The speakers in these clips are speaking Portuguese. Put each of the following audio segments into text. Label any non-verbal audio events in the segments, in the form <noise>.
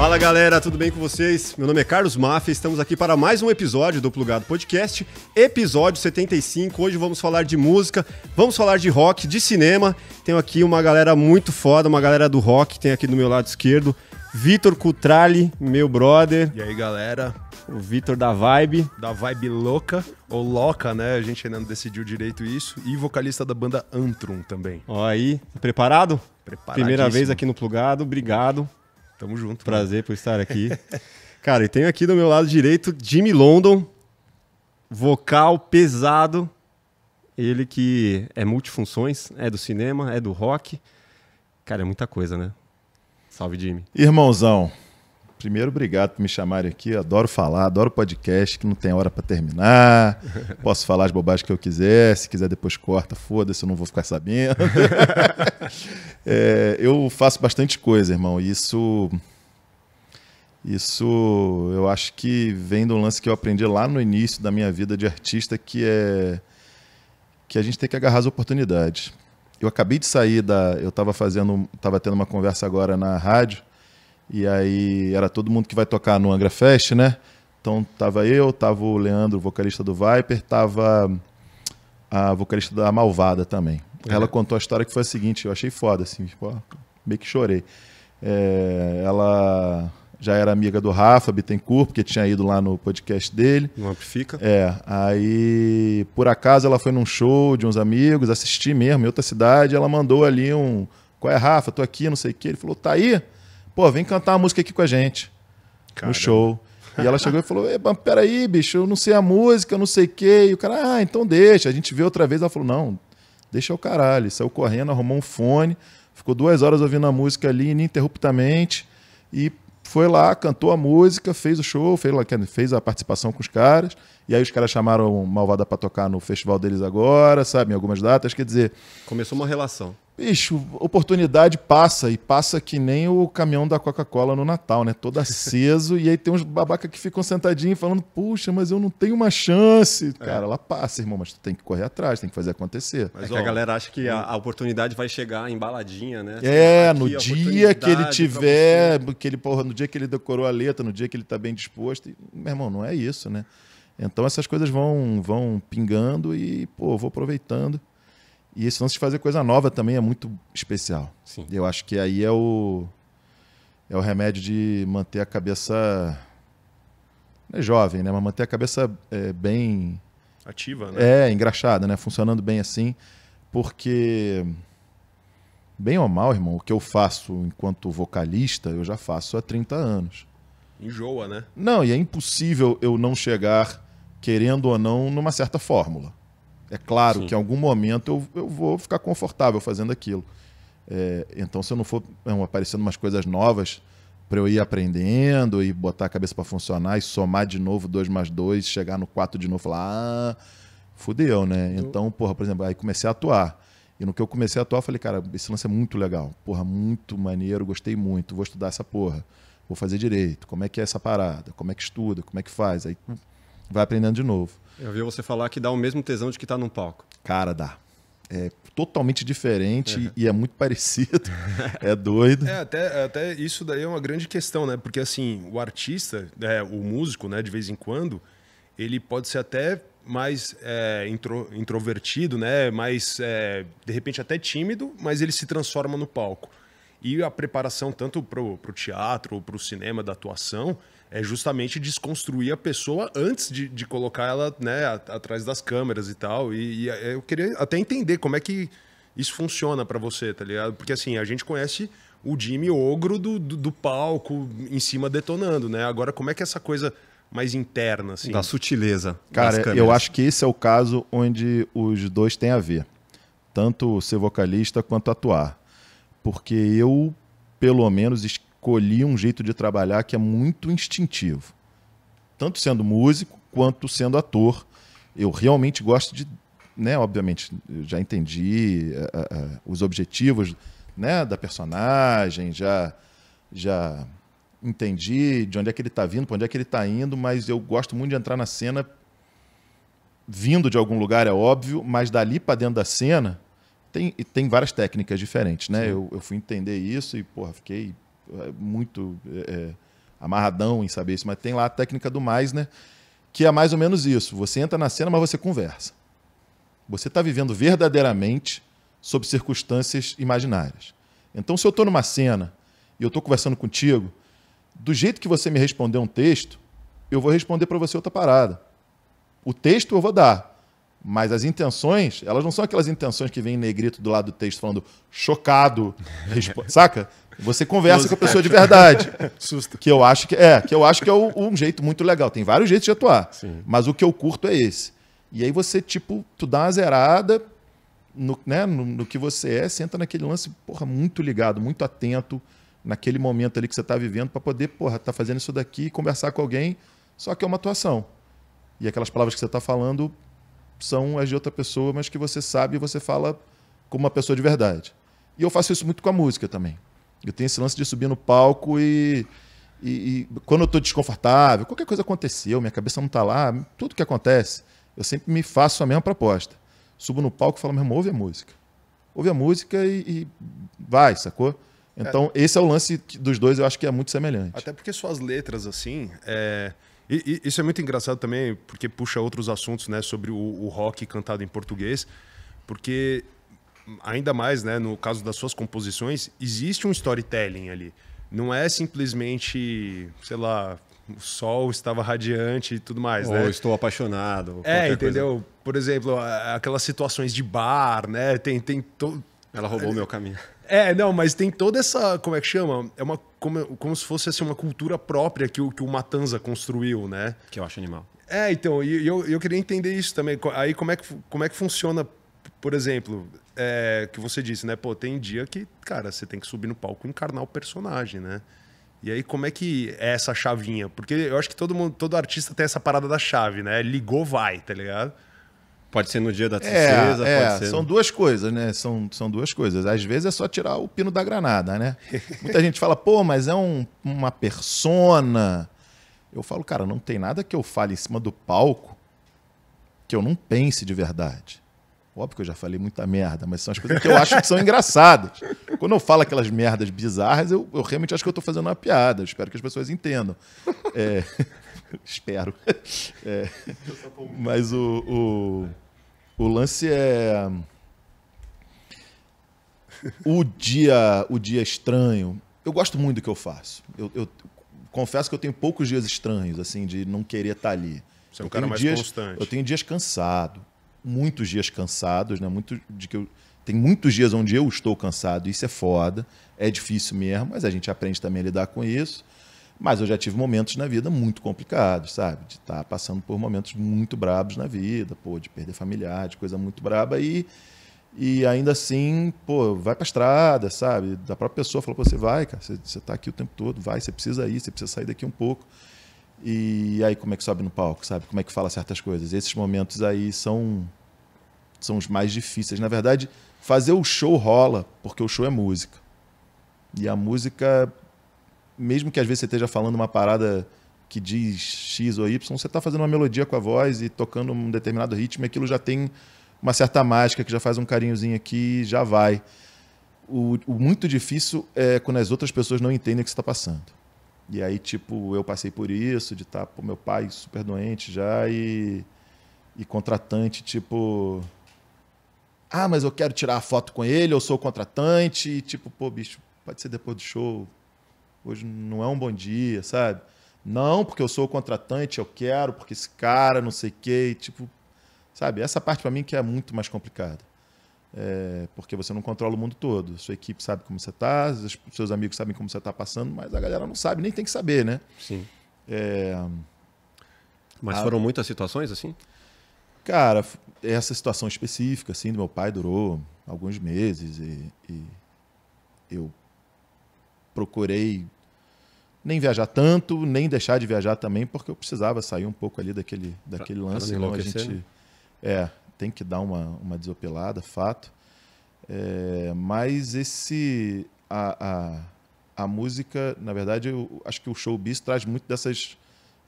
Fala galera, tudo bem com vocês? Meu nome é Carlos Maffia, estamos aqui para mais um episódio do Plugado Podcast, episódio 75. Hoje vamos falar de música, vamos falar de rock, de cinema. Tenho aqui uma galera muito foda, uma galera do rock, tem aqui do meu lado esquerdo, Vitor Cutrali, meu brother. E aí galera? O Vitor da Vibe. Da Vibe Louca, ou Loca, né? A gente ainda não decidiu direito isso. E vocalista da banda Antrum também. Ó aí, preparado? Preparado. Primeira vez aqui no Plugado, obrigado. Tamo junto. Prazer mano. por estar aqui. <laughs> Cara, e tenho aqui do meu lado direito Jimmy London, vocal pesado. Ele que é multifunções, é do cinema, é do rock. Cara, é muita coisa, né? Salve, Jimmy. Irmãozão, Primeiro, obrigado por me chamarem aqui. Adoro falar, adoro podcast, que não tem hora para terminar. <laughs> Posso falar as bobagens que eu quiser. Se quiser, depois corta. Foda-se, eu não vou ficar sabendo. <laughs> é, eu faço bastante coisa, irmão. Isso. Isso eu acho que vem de um lance que eu aprendi lá no início da minha vida de artista, que é que a gente tem que agarrar as oportunidades. Eu acabei de sair da. Eu estava fazendo. Estava tendo uma conversa agora na rádio e aí era todo mundo que vai tocar no Angra Fest, né? Então tava eu, tava o Leandro, vocalista do Viper, tava a vocalista da Malvada também. É. Ela contou a história que foi a seguinte, eu achei foda, assim, tipo, meio que chorei. É, ela já era amiga do Rafa Bittencourt, porque tinha ido lá no podcast dele. No Amplifica. É, aí por acaso ela foi num show de uns amigos, assisti mesmo em outra cidade, ela mandou ali um, qual é Rafa, tô aqui, não sei o que, ele falou, tá aí? Pô, vem cantar uma música aqui com a gente. Caramba. No show. E ela chegou e falou: peraí, bicho, eu não sei a música, eu não sei o quê. E o cara, ah, então deixa. A gente vê outra vez. Ela falou: não, deixa o caralho. saiu correndo, arrumou um fone, ficou duas horas ouvindo a música ali ininterruptamente. E foi lá, cantou a música, fez o show, fez, fez a participação com os caras. E aí os caras chamaram Malvada para tocar no festival deles agora, sabe? Em algumas datas. Quer dizer. Começou uma relação. Bicho, oportunidade passa e passa que nem o caminhão da Coca-Cola no Natal, né? Todo aceso e aí tem uns babaca que ficam sentadinhos falando: "Puxa, mas eu não tenho uma chance". É. Cara, ela passa, irmão, mas tu tem que correr atrás, tem que fazer acontecer. Mas é ó, que a galera acha que a, hum. a, oportunidade vai chegar embaladinha, né? É, assim, aqui, no dia que ele tiver, que ele porra, no dia que ele decorou a letra, no dia que ele tá bem disposto, e, meu irmão, não é isso, né? Então essas coisas vão, vão pingando e, pô, vou aproveitando. E esse lance de fazer coisa nova também é muito especial. Sim. Eu acho que aí é o, é o remédio de manter a cabeça. É jovem, né? Mas manter a cabeça é, bem. Ativa, né? É, engraxada, né? Funcionando bem assim. Porque, bem ou mal, irmão, o que eu faço enquanto vocalista, eu já faço há 30 anos. Enjoa, né? Não, e é impossível eu não chegar querendo ou não, numa certa fórmula. É claro Sim. que em algum momento eu, eu vou ficar confortável fazendo aquilo. É, então, se eu não for não, é, aparecendo umas coisas novas para eu ir aprendendo e botar a cabeça para funcionar e somar de novo dois mais dois chegar no quatro de novo e falar, ah, fudeu, né? Então, porra, por exemplo, aí comecei a atuar. E no que eu comecei a atuar, falei, cara, esse lance é muito legal. Porra, muito maneiro, gostei muito, vou estudar essa porra. Vou fazer direito, como é que é essa parada, como é que estuda, como é que faz. Aí vai aprendendo de novo. Eu vi você falar que dá o mesmo tesão de que está num palco. Cara, dá. É totalmente diferente uhum. e é muito <laughs> parecido. <laughs> é doido. É, até, até isso daí é uma grande questão, né? Porque assim, o artista, é, o músico, né, de vez em quando, ele pode ser até mais é, intro, introvertido, né? Mais, é, de repente, até tímido, mas ele se transforma no palco. E a preparação, tanto para o teatro ou para o cinema da atuação, é justamente desconstruir a pessoa antes de, de colocar ela né, atrás das câmeras e tal. E, e, é, eu queria até entender como é que isso funciona para você, tá ligado? Porque assim, a gente conhece o Jimmy ogro do, do, do, palco em cima detonando, né? Agora, como é que é essa coisa mais interna, assim? Da sutileza. Cara, eu acho que esse é o caso onde os dois têm a ver. Tanto ser vocalista quanto atuar. Porque eu, pelo menos, escolhi um jeito de trabalhar que é muito instintivo. Tanto sendo músico quanto sendo ator. Eu realmente gosto de. Né, obviamente, já entendi uh, uh, os objetivos né, da personagem, já, já entendi de onde é que ele está vindo, para onde é que ele está indo, mas eu gosto muito de entrar na cena vindo de algum lugar, é óbvio, mas dali para dentro da cena tem, tem várias técnicas diferentes, né? Eu, eu, fui entender isso e, porra, fiquei é, muito é, é, amarradão em saber isso, mas tem lá a técnica do mais, né? Que é mais ou menos isso. Você entra na cena, mas você conversa. Você está vivendo verdadeiramente sob circunstâncias imaginárias. Então, se eu estou numa cena e eu estou conversando contigo, do jeito que você me responder um texto, eu vou responder para você outra parada. O texto eu vou dar, mas as intenções, elas não são aquelas intenções que vem em negrito do lado do texto falando chocado, <laughs> saca? Você conversa com a pessoa de verdade. <laughs> Susto. Que eu acho que é, que eu acho que é um jeito muito legal. Tem vários jeitos de atuar, Sim. mas o que eu curto é esse. E aí você tipo, tu dá uma zerada no, né, no, no que você é, senta naquele lance, porra, muito ligado, muito atento naquele momento ali que você está vivendo para poder, porra, tá fazendo isso daqui e conversar com alguém, só que é uma atuação. E aquelas palavras que você está falando são as de outra pessoa, mas que você sabe e você fala como uma pessoa de verdade. E eu faço isso muito com a música também. Eu tenho esse lance de subir no palco e. E, e quando eu estou desconfortável, qualquer coisa aconteceu, minha cabeça não está lá, tudo que acontece, eu sempre me faço a mesma proposta. Subo no palco e falo, meu irmão, ouve a música. Ouve a música e, e vai, sacou? É. Então, é. esse é o lance dos dois, eu acho que é muito semelhante. Até porque suas letras, assim. É... E, e, isso é muito engraçado também, porque puxa outros assuntos, né, sobre o, o rock cantado em português, porque ainda mais, né, no caso das suas composições, existe um storytelling ali. Não é simplesmente, sei lá, o sol estava radiante e tudo mais, ou né? estou apaixonado. É, entendeu? Coisa. Por exemplo, aquelas situações de bar, né? Tem, tem to... Ela roubou é, meu caminho. É, não, mas tem toda essa. Como é que chama? É uma, como, como se fosse assim, uma cultura própria que o, que o Matanza construiu, né? Que eu acho animal. É, então, e eu, eu queria entender isso também. Aí como é que, como é que funciona, por exemplo, é, que você disse, né? Pô, tem dia que, cara, você tem que subir no palco e encarnar o personagem, né? E aí, como é que é essa chavinha? Porque eu acho que todo mundo, todo artista tem essa parada da chave, né? Ligou, vai, tá ligado? Pode ser no dia da é, tristeza, é, pode ser. São duas coisas, né? São, são duas coisas. Às vezes é só tirar o pino da granada, né? <laughs> Muita gente fala, pô, mas é um, uma persona. Eu falo, cara, não tem nada que eu fale em cima do palco que eu não pense de verdade. Óbvio que eu já falei muita merda, mas são as coisas que eu acho que são engraçadas. Quando eu falo aquelas merdas bizarras, eu, eu realmente acho que eu estou fazendo uma piada. Eu espero que as pessoas entendam. É, <laughs> espero. É, mas o, o, o lance é. O dia, o dia estranho. Eu gosto muito do que eu faço. Eu, eu confesso que eu tenho poucos dias estranhos, assim, de não querer estar tá ali. Você é um cara mais dias, constante. Eu tenho dias cansado muitos dias cansados, né? Muito de que eu, tem muitos dias onde eu estou cansado, isso é foda, é difícil mesmo, mas a gente aprende também a lidar com isso. Mas eu já tive momentos na vida muito complicados, sabe? De estar tá passando por momentos muito brabos na vida, pô, de perder familiar, de coisa muito braba e e ainda assim, pô, vai pra estrada, sabe? Da própria pessoa falou, pô, você vai, cara, você, você tá aqui o tempo todo, vai, você precisa ir, você precisa sair daqui um pouco. E aí como é que sobe no palco, sabe? Como é que fala certas coisas. Esses momentos aí são são os mais difíceis. Na verdade, fazer o show rola, porque o show é música. E a música mesmo que às vezes você esteja falando uma parada que diz X ou Y, você está fazendo uma melodia com a voz e tocando um determinado ritmo, e aquilo já tem uma certa mágica que já faz um carinhozinho aqui, já vai. O, o, muito difícil é quando as outras pessoas não entendem o que você está passando. E aí, tipo, eu passei por isso, de estar, tá, pô, meu pai super doente já e, e contratante, tipo. Ah, mas eu quero tirar a foto com ele, eu sou o contratante, e tipo, pô, bicho, pode ser depois do show. Hoje não é um bom dia, sabe? Não, porque eu sou o contratante, eu quero, porque esse cara, não sei o quê, e, tipo, sabe? Essa parte para mim que é muito mais complicada. É, porque você não controla o mundo todo. Sua equipe sabe como você está, seus amigos sabem como você está passando, mas a galera não sabe, nem tem que saber, né? Sim. É... Mas a... foram muitas situações assim? Cara, essa situação específica, assim, do meu pai durou alguns meses e, e eu procurei nem viajar tanto, nem deixar de viajar também, porque eu precisava sair um pouco ali daquele, daquele pra, lance. Pra não a gente, né? é, tem que dar uma, uma desopilada, fato. É, mas esse a, a, a, música, na verdade, eu acho que o showbiz traz muito dessas,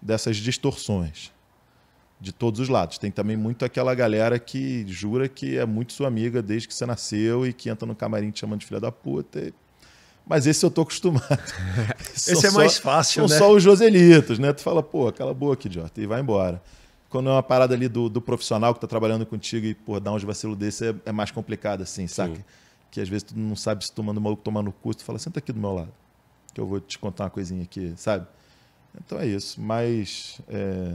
dessas distorções de todos os lados. Tem também muito aquela galera que jura que é muito sua amiga desde que você nasceu e que entra no camarim te chamando de filha da puta. E... Mas esse eu tô acostumado. <laughs> esse é mais fácil, são né? São só os Joselitos, né? Tu fala, pô, cala a boca, idiota, e vai embora quando é uma parada ali do, do profissional que tá trabalhando contigo e, por dar uns vacilos desse é, é mais complicado, assim, saca? Que às vezes tu não sabe se tu manda o maluco tomar no custo, tu fala, senta aqui do meu lado, que eu vou te contar uma coisinha aqui, sabe? Então é isso, mas. É... O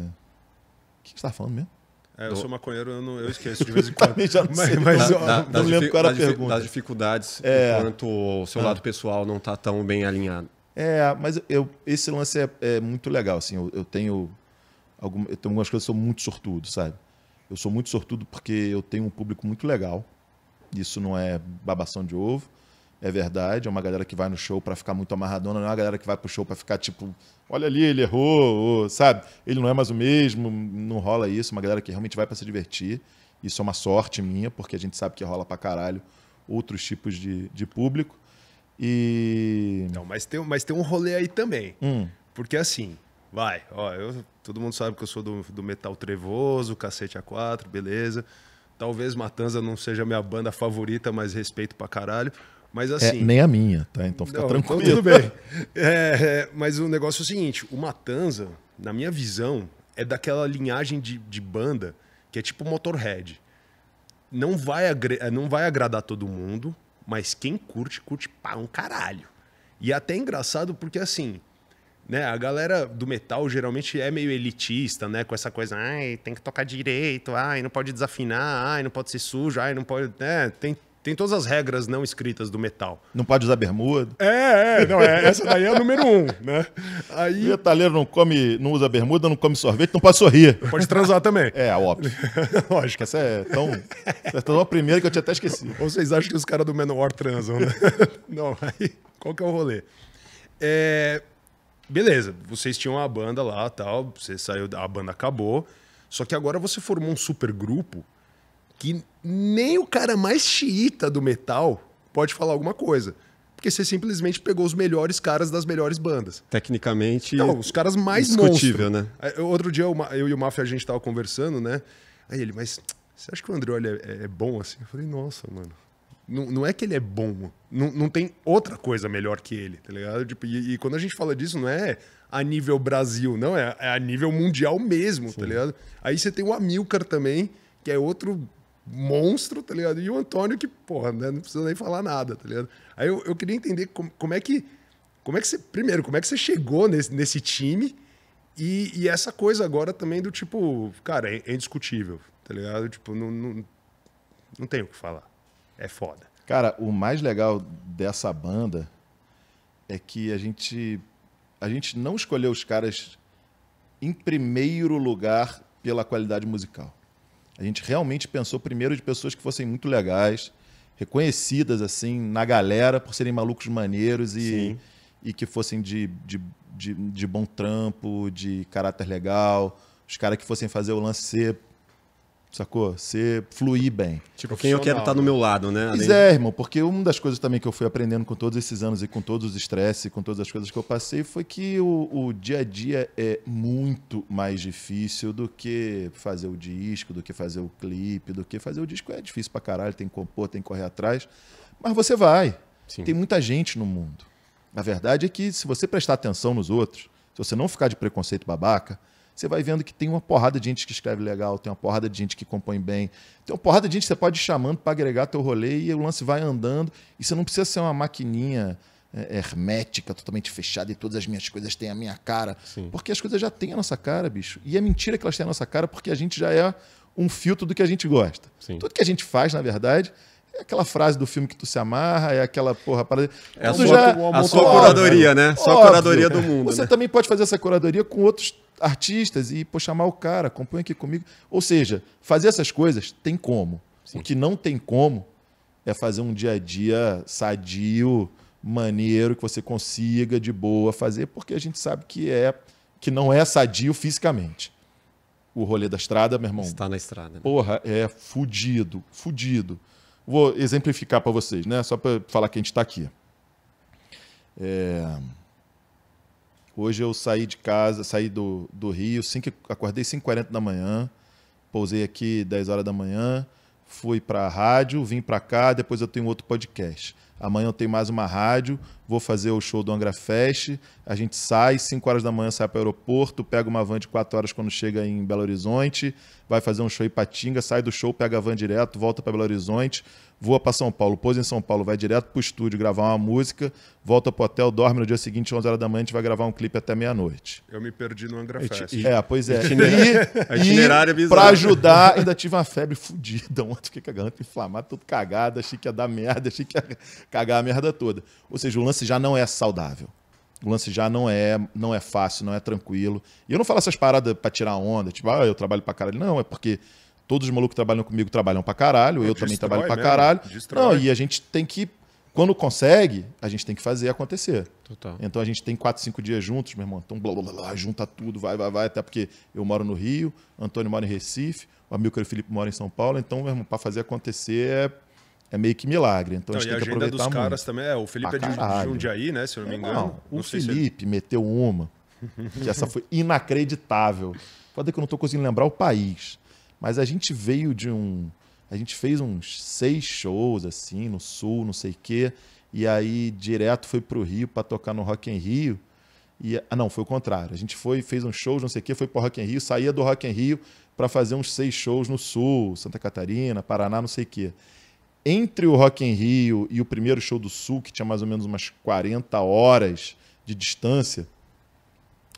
que, você tá falando mesmo? É, eu sou maconheiro, eu, não, eu esqueço de <laughs> vez em quando. já não mas, mas da, da, não lembro qual era a pergunta. Das dificuldades, é, enquanto o seu ah, lado pessoal não está tão bem alinhado. É, mas eu, esse lance é, é muito legal. Assim, eu, eu, tenho Algum, eu tenho algumas coisas que eu sou muito sortudo, sabe? Eu sou muito sortudo porque eu tenho um público muito legal. Isso não é babação de ovo. É verdade, é uma galera que vai no show para ficar muito amarradona, não é uma galera que vai pro show para ficar tipo, olha ali, ele errou, sabe? Ele não é mais o mesmo, não rola isso, é uma galera que realmente vai para se divertir. Isso é uma sorte minha, porque a gente sabe que rola pra caralho outros tipos de, de público. E. Não, mas tem, mas tem um rolê aí também. Hum. Porque assim, Vai, ó, eu, todo mundo sabe que eu sou do, do metal trevoso, cacete A4, beleza. Talvez Matanza não seja minha banda favorita, mas respeito pra caralho. Mas é, assim. É, nem a minha, tá? Então fica não, tranquilo. Então tudo bem. <laughs> É, é, mas o negócio é o seguinte: o Matanza, na minha visão, é daquela linhagem de, de banda que é tipo Motorhead. Não vai, eh, não vai agradar todo mundo, mas quem curte, curte pá, um caralho. E é até engraçado porque assim, né? A galera do metal geralmente é meio elitista, né? Com essa coisa, ai, tem que tocar direito, ai, não pode desafinar, ai, não pode ser sujo, ai, não pode. Né? Tem, tem todas as regras não escritas do metal. Não pode usar bermuda. É, é, não, é essa daí é o número um, né? Aí... O metaleiro não come, não usa bermuda, não come sorvete, não pode sorrir. Pode transar também. É, óbvio. <laughs> Lógico. Essa é tão, essa é tão a primeira que eu tinha até esquecido. Ou vocês acham que os caras do Menor transam, né? <laughs> não, aí, qual que é o rolê? É, beleza, vocês tinham a banda lá, tal, você saiu, a banda acabou. Só que agora você formou um super grupo que nem o cara mais chiita do metal pode falar alguma coisa. Porque você simplesmente pegou os melhores caras das melhores bandas. Tecnicamente. Não, os caras mais discutível, monstro. né? É, outro dia eu e o Mafia a gente tava conversando, né? Aí ele, mas você acha que o Andrioli é, é bom assim? Eu falei, nossa, mano. Não, não é que ele é bom. Não, não tem outra coisa melhor que ele, tá ligado? Tipo, e, e, quando a gente fala disso, não é a nível Brasil, não. É, é a nível mundial mesmo, tá Sim. tá ligado? Aí você tem o Amilcar também, que é outro monstro, tá ligado? E o Antônio que, porra, né? não precisa nem falar nada, tá ligado? Aí eu, eu queria entender como, como, é que... Como é que você... Primeiro, como é que você chegou nesse, nesse time... E, e, essa coisa agora também do tipo, cara, é, é indiscutível, tá ligado? Tipo, não, não, não tem o que falar é foda. Cara, o mais legal dessa banda é que a gente a gente não escolheu os caras em primeiro lugar pela qualidade musical. A gente realmente pensou primeiro de pessoas que fossem muito legais, reconhecidas assim na galera por serem malucos maneiros e, e que fossem de, de, de, de, bom trampo, de caráter legal, os caras que fossem fazer o lance ser Sacou? Você fluir bem. Tipo, quem eu quero estar tá do meu lado, né? Pois é, irmão, porque uma das coisas também que eu fui aprendendo com todos esses anos e com todos os estresses, com todas as coisas que eu passei, foi que o, o, dia a dia é muito mais difícil do que fazer o disco, do que fazer o clipe, do que fazer o disco. É difícil pra caralho, tem que compor, tem que correr atrás. Mas você vai. Sim. Tem muita gente no mundo. A verdade é que se você prestar atenção nos outros, se você não ficar de preconceito babaca, você vai vendo que tem uma porrada de gente que escreve legal, tem uma porrada de gente que compõe bem, tem uma porrada de gente que você pode ir chamando para agregar teu rolê e o lance vai andando. E você não precisa ser uma maquininha é, hermética, totalmente fechada e todas as minhas coisas têm a minha cara. Sim. Porque as coisas já têm a nossa cara, bicho. E é mentira que elas têm a nossa cara porque a gente já é um filtro do que a gente gosta. Sim. Tudo que a gente faz, na verdade, é aquela frase do filme que tu se amarra, é aquela porra para É só, já... a sua, curadoria, né? Só a curadoria do mundo. Você né? também pode fazer essa curadoria com outros artistas e pô, chamar o cara, compõe aqui comigo. Ou seja, fazer essas coisas tem como. Sim. O que não tem como é fazer um dia a dia sadio, maneiro, que você consiga de boa fazer, porque a gente sabe que é que não é sadio fisicamente. O rolê da estrada, meu irmão. Está na estrada. Né? Porra, é fudido, fudido. Vou exemplificar para vocês, né? Só para falar que a gente está aqui. É... Hoje eu saí de casa, saí do, do Rio, 5, acordei 5h40 da manhã, pousei aqui 10 horas da manhã, fui para a rádio, vim para cá, depois eu tenho outro podcast. Amanhã eu tenho mais uma rádio, vou fazer o show do Angra Fest, a gente sai, 5 horas da manhã sai para o aeroporto, pega uma van de 4 horas quando chega em Belo Horizonte, vai fazer um show em Patinga, sai do show, pega a van direto, volta para Belo Horizonte, voa para São Paulo, pousa em São Paulo, vai direto para o estúdio gravar uma música, volta para o hotel, dorme no dia seguinte, 11 horas da manhã, a gente vai gravar um clipe até meia-noite. Eu me perdi no Angra Fest. é, pois é. Itinerário, e, <laughs> e, Para ajudar, ainda tive uma febre fodida ontem, fiquei com a garganta inflamada, tudo cagada, achei que ia dar merda, achei que ia cagar a merda toda. Ou seja, o lance já não é saudável. O lance já não é, não é fácil, não é tranquilo. E eu não falo essas paradas para tirar onda, tipo, ah, eu trabalho para caralho. Não, é porque todos os malucos que trabalham comigo trabalham para caralho, eu, eu também trabalho para caralho. Não, e a gente tem que quando consegue, a gente tem que fazer acontecer. Total. Então a gente tem quatro, cinco dias juntos, meu irmão. Então, blá, blá, blá, junta tudo, vai, vai, vai. Até porque eu moro no Rio, Antônio mora em Recife, o Amilcar e o Felipe moram em São Paulo. Então, meu irmão, para fazer acontecer é é meio que milagre. Então, então a gente tem a que aproveitar dos muito. caras também, é, o Felipe é de Jundiaí, né, se eu não me engano. Não, não o é Felipe é... meteu uma, que essa foi inacreditável. Pode que eu não estou conseguindo lembrar o país, mas a gente veio de um... A gente fez uns seis shows, assim, no Sul, não sei o quê, e aí direto foi para o Rio para tocar no Rock em Rio. E, ah, não, foi o contrário. A gente foi, fez uns shows, não sei o quê, foi para o Rock em Rio, saía do Rock em Rio para fazer uns seis shows no Sul, Santa Catarina, Paraná, não sei o quê entre o Rock in Rio e o primeiro show do Sul, que tinha mais ou menos umas 40 horas de distância.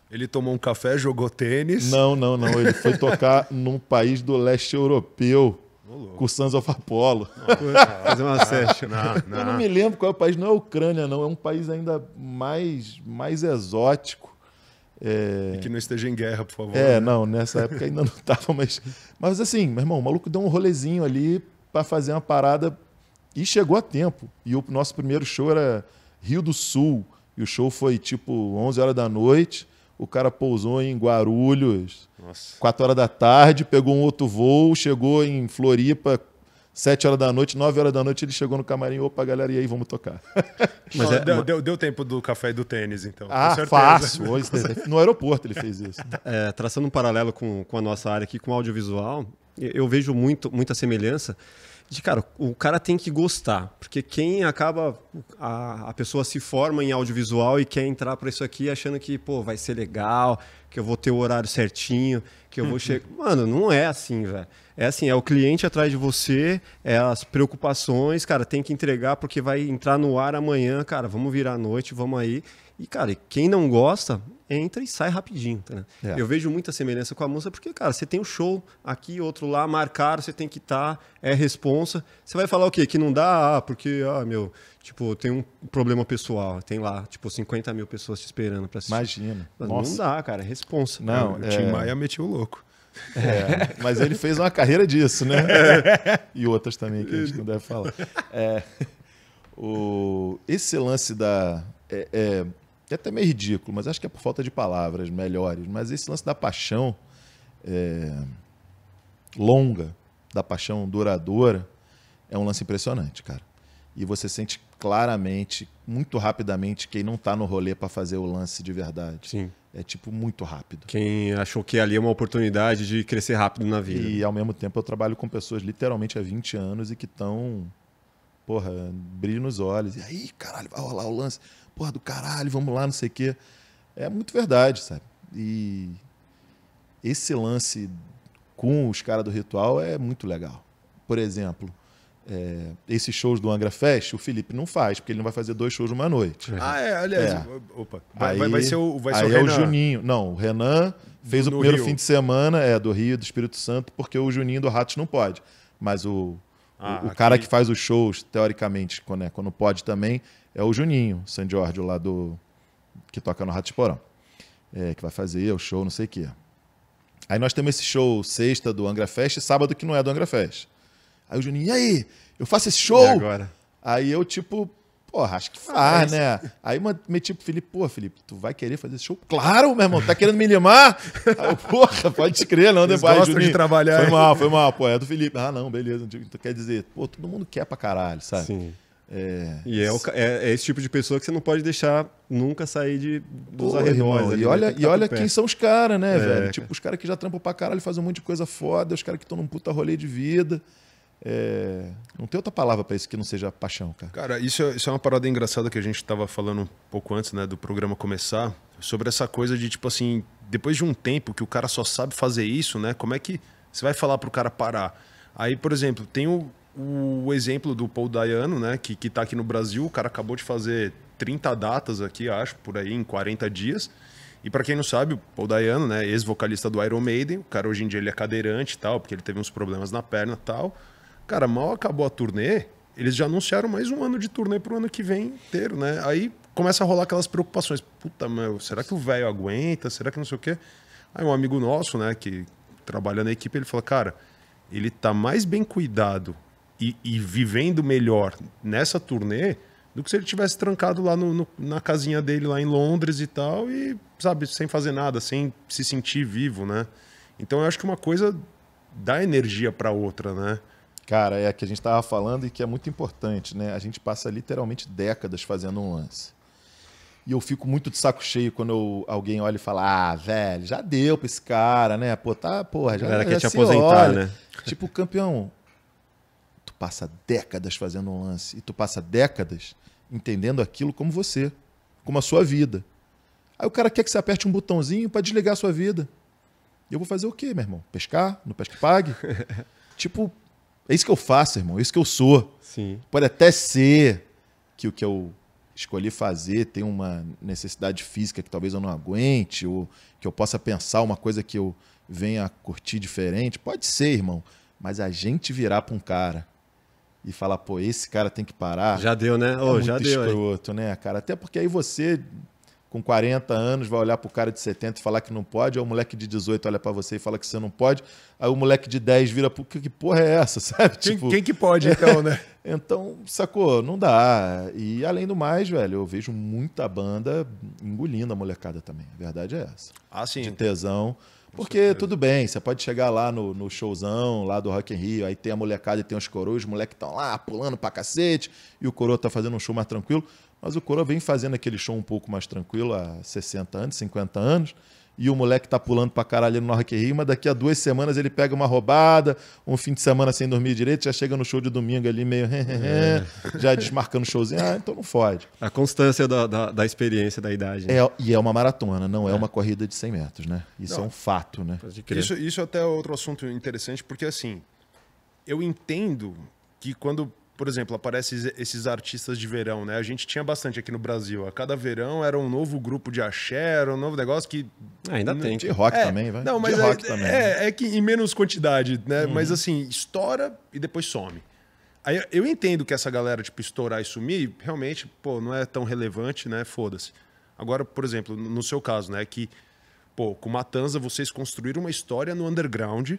Ele tomou um café, jogou tênis. Não, não, não. Ele foi tocar <laughs> num país do leste europeu. Com o Sons of Apollo. Fazer uma <laughs> session. Eu não me lembro qual é o país, não é a Ucrânia, não. É um país ainda mais, mais exótico. É... E que não esteja em guerra, por favor. É, né? não, nessa época ainda não estava, mas. Mas assim, meu irmão, o maluco deu um rolezinho ali para fazer uma parada e chegou a tempo. E o nosso primeiro show era Rio do Sul. E o show foi tipo 11 horas da noite. O cara pousou em Guarulhos, Nossa. 4 horas da tarde, pegou um outro voo, chegou em Floripa, 7 horas da noite, 9 horas da noite, ele chegou no camarim, opa, galera, e aí, vamos tocar. <laughs> Mas é, deu, deu, deu, tempo do café e do tênis, então. Ah, fácil. <laughs> no aeroporto ele fez isso. É, traçando um paralelo com, com a nossa área aqui, com audiovisual, eu vejo muito, muita semelhança de cara, o cara tem que gostar, porque quem acaba a, a pessoa se forma em audiovisual e quer entrar para isso aqui achando que, pô, vai ser legal, que eu vou ter o horário certinho, que eu vou uhum. chegar. Mano, não é assim, velho é assim, é o cliente atrás de você, é as preocupações, cara, tem que entregar porque vai entrar no ar amanhã, cara, vamos virar à noite, vamos aí. E, cara, quem não gosta, entra e sai rapidinho. Tá, né? é. Eu vejo muita semelhança com a música, porque, cara, você tem um show aqui, outro lá, marcaram, você tem que estar, tá, é responsa. Você vai falar o quê? Que não dá, ah, porque, ah, meu, tipo, tem um problema pessoal, tem lá, tipo, 50 mil pessoas te esperando para assistir. Imagina. Mas Nossa. não dá, cara, é responsa. Não, cara. o é... Tim Maia metiu louco. É, mas ele fez uma carreira disso, né? E outras também que a gente não deve falar. É, o, esse lance da. É, é, é, até meio ridículo, mas acho que é por falta de palavras melhores. Mas esse lance da paixão é, longa, da paixão duradoura, é um lance impressionante, cara. E você sente claramente, muito rapidamente, quem não está no rolê para fazer o lance de verdade. Sim. É tipo muito rápido. Quem achou que ali é uma oportunidade de crescer rápido na vida. E ao mesmo tempo eu trabalho com pessoas literalmente há 20 anos e que estão, porra, brilho nos olhos. E aí, caralho, vai rolar o lance. Porra do caralho, vamos lá, não sei o quê. É muito verdade, sabe? E esse lance com os caras do ritual é muito legal. Por exemplo, é, esses shows do Angra Fest, o Felipe não faz, porque ele não vai fazer dois shows numa noite. Ah, é, é. aliás, é. opa. Vai, aí, vai ser o, vai ser aí é o Renan. é o Juninho. Não, o Renan fez no o primeiro Rio. fim de semana, é, do Rio, do Espírito Santo, porque o Juninho do Ratos não pode. Mas o, ah, o, o cara que faz os shows, teoricamente, quando, é, quando pode também, é o Juninho, San Jorge, lá do. que toca no Ratos Porão. É, que vai fazer o show, não sei o quê. Aí nós temos esse show sexta do Angra Fest e sábado que não é do Angra Fest. Aí o Juninho, e aí? Eu faço esse show? E agora? Aí eu, tipo, porra, acho que faz, ah, né? Aí meti pro Felipe, pô, Felipe, tu vai querer fazer esse show? Claro, meu irmão, tá querendo me limar? <laughs> Aí eu, porra, pode crer, não, depois, Juninho. de trabalhar. Foi mal, foi mal, pô, é do Felipe. Ah, não, beleza. Então, quer dizer, pô, todo mundo quer pra caralho, sabe? Sim. É... E é, o, é, é, esse tipo de pessoa que você não pode deixar nunca sair de, dos arredores. e né? olha, e tá olha quem são os caras, né, é. velho? Tipo, os caras que já trampam pra caralho, fazem um monte de coisa foda, os caras que estão num puta rolê de vida. É... Não tem outra palavra para isso que não seja paixão, cara. Cara, isso é, isso é uma parada engraçada que a gente estava falando um pouco antes, né, do programa começar, sobre essa coisa de tipo assim, depois de um tempo que o cara só sabe fazer isso, né? Como é que você vai falar pro cara parar? Aí, por exemplo, tem o, o exemplo do Paul Dayano, né, que, que tá aqui no Brasil, o cara acabou de fazer 30 datas aqui, acho, por aí, em 40 dias. E para quem não sabe, o Paul Dayano, né, ex-vocalista do Iron Maiden, o cara hoje em dia ele é cadeirante e tal, porque ele teve uns problemas na perna e tal. Cara, mal acabou a turnê, eles já anunciaram mais um ano de turnê pro ano que vem inteiro, né? Aí começa a rolar aquelas preocupações. Puta, meu, será que o velho aguenta? Será que não sei o quê? Aí um amigo nosso, né, que trabalha na equipe, ele falou, cara, ele tá mais bem cuidado e, e vivendo melhor nessa turnê do que se ele tivesse trancado lá no, no, na casinha dele lá em Londres e tal e sabe sem fazer nada sem se sentir vivo né então eu acho que uma coisa dá energia para outra né Cara, é a que a gente estava falando e que é muito importante, né? A gente passa literalmente décadas fazendo um lance. E eu fico muito de saco cheio quando eu, alguém olha e fala: ah, velho, já deu pra esse cara, né? Pô, tá, porra, já. Galera já é quer te assim, aposentar, olha. né? <laughs> Tipo, campeão, tu passa décadas fazendo um lance e tu passa décadas entendendo aquilo como você, como a sua vida. Aí o cara quer que você aperte um botãozinho para desligar a sua vida. E eu vou fazer o quê, meu irmão? Pescar? No pesca pague? <laughs> tipo, é isso que eu faço, irmão. É isso que eu sou. Sim. Pode até ser que o que eu escolhi fazer tem uma necessidade física que talvez eu não aguente, ou que eu possa pensar uma coisa que eu venha a curtir diferente. Pode ser, irmão. Mas a gente virar para um cara e falar, pô, esse cara tem que parar. Já deu, né? É oh, muito já deu. Escroto, né, cara? Até porque aí você com 40 anos vai olhar para o cara de 70 e falar que não pode, aí o moleque de 18 olha para você e fala que você não pode, aí o moleque de 10 vira, que, que porra é essa, <laughs> sabe? Quem, tipo, quem que pode então, né? <laughs> então, sacou? Não dá. E além do mais, velho, eu vejo muita banda engolindo a molecada também, a verdade é essa. Ah, sim. De tesão. Porque tudo bem, você pode chegar lá no, no, showzão, lá do Rock in Rio, aí tem a molecada e tem os coroas, os moleques estão lá pulando pra cacete, e o coroa tá fazendo um show mais tranquilo. Mas o Coroa vem fazendo aquele show um pouco mais tranquilo há 60 anos, 50 anos. E o moleque tá pulando pra caralho no Rock Rio, mas daqui a duas semanas ele pega uma roubada, um fim de semana sem dormir direito, já chega no show de domingo ali meio... <laughs> É. já desmarcando o showzinho. Ah, então não fode. A constância da, da, da experiência, da idade. Né? É, e é uma maratona, não é. é, uma corrida de 100 metros, né? Isso não, é um fato, né? Isso, isso é até é outro assunto interessante, porque assim, eu entendo que quando por exemplo, aparecem esses artistas de verão, né? A gente tinha bastante aqui no Brasil. A cada verão era um novo grupo de axé, era um novo negócio que. Ah, ainda tem. De rock é, também, vai. Não, mas de rock é, também. É, é, que em menos quantidade, né? Uhum. Mas assim, estoura e depois some. Aí eu entendo que essa galera, tipo, estourar e sumir, realmente, pô, não é tão relevante, né? Foda-se. Agora, por exemplo, no seu caso, né? Que, pô, com Matanza vocês construíram uma história no underground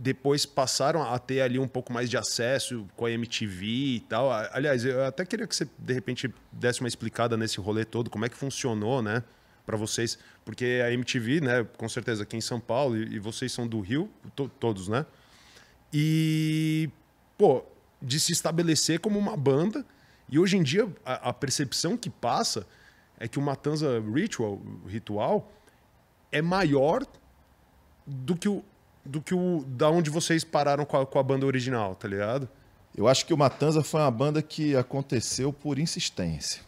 depois passaram a ter ali um pouco mais de acesso com a MTV e tal. Aliás, eu até queria que você, de repente, desse uma explicada nesse rolê todo, como é que funcionou, né? para vocês, porque a MTV, né, com certeza aqui em São Paulo e, vocês são do Rio, to, todos, né? E pô, de se estabelecer como uma banda. E hoje em dia a, a percepção que passa é que o Matanza Ritual, ritual é maior do que o, do que o da onde vocês pararam com a, com a banda original, tá ligado? Eu acho que o Matanza foi uma banda que aconteceu por insistência.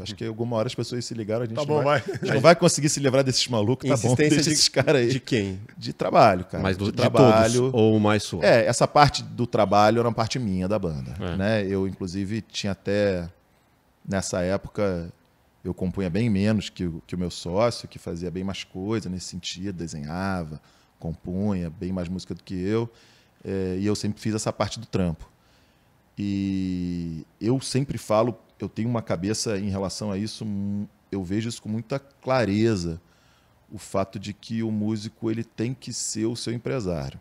Acho que alguma hora as pessoas se ligaram, a gente, tá bom, não, vai, vai. não vai conseguir se livrar desses malucos, tá bom? Deixa de, esses caras aí. De quem? De trabalho, cara. Mas do, de trabalho. De todos, ou mais sua. É, essa parte do trabalho era uma parte minha da banda. É. Né? Eu, inclusive, tinha até. Nessa época, eu compunha bem menos que, que o meu sócio, que fazia bem mais coisa nesse sentido, desenhava, compunha bem mais música do que eu, é, e eu sempre fiz essa parte do trampo. E eu sempre falo, eu tenho uma cabeça em relação a isso, eu vejo isso com muita clareza, o fato de que o músico ele tem que ser o seu empresário.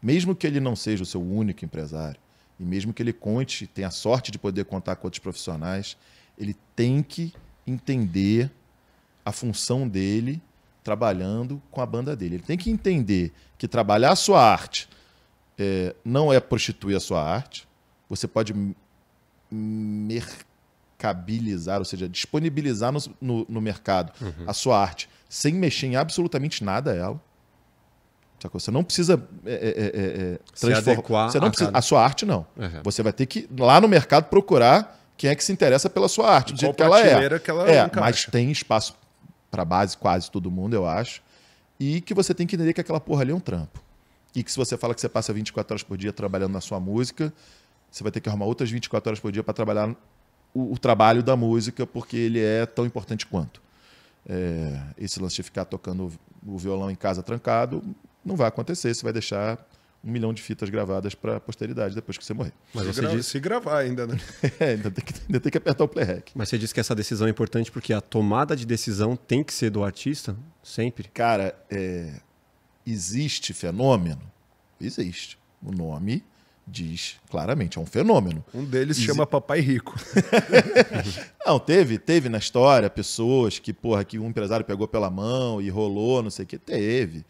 Mesmo que ele não seja o seu único empresário, e mesmo que ele conte, tenha a sorte de poder contar com outros profissionais, ele tem que entender a função dele trabalhando com a banda dele. Ele tem que entender que trabalhar a sua arte é, não é prostituir a sua arte. Você pode mercabilizar, ou seja, disponibilizar no, no, no mercado uhum. a sua arte sem mexer em absolutamente nada ela. Sacou? Você não precisa é, é, é, é, é transformar. Você não a precisa. Cada... A sua arte, não. Uhum. Você vai ter que, lá no mercado, procurar quem é que se interessa pela sua arte, do jeito que ela é. Que ela é mas tem espaço para base quase todo mundo, eu acho. E que você tem que entender que aquela porra ali é um trampo. E que se você fala que você passa 24 horas por dia trabalhando na sua música, você vai ter que arrumar outras 24 horas por dia para trabalhar o, o, trabalho da música, porque ele é tão importante quanto. É, esse lance de ficar tocando o violão em casa trancado não vai acontecer, você vai deixar um milhão de fitas gravadas para a posteridade depois que você morrer. Mas você disse... se gravar ainda, né? <laughs> é, ainda tem, que, ainda tem que apertar o play hack. Mas você disse que essa decisão é importante porque a tomada de decisão tem que ser do artista, sempre? Cara, é... existe fenômeno? Existe. O nome diz claramente, é um fenômeno. Um deles chama Papai Rico. <laughs> não, teve, teve na história pessoas que, porra, que um empresário pegou pela mão e rolou, não sei o que, teve.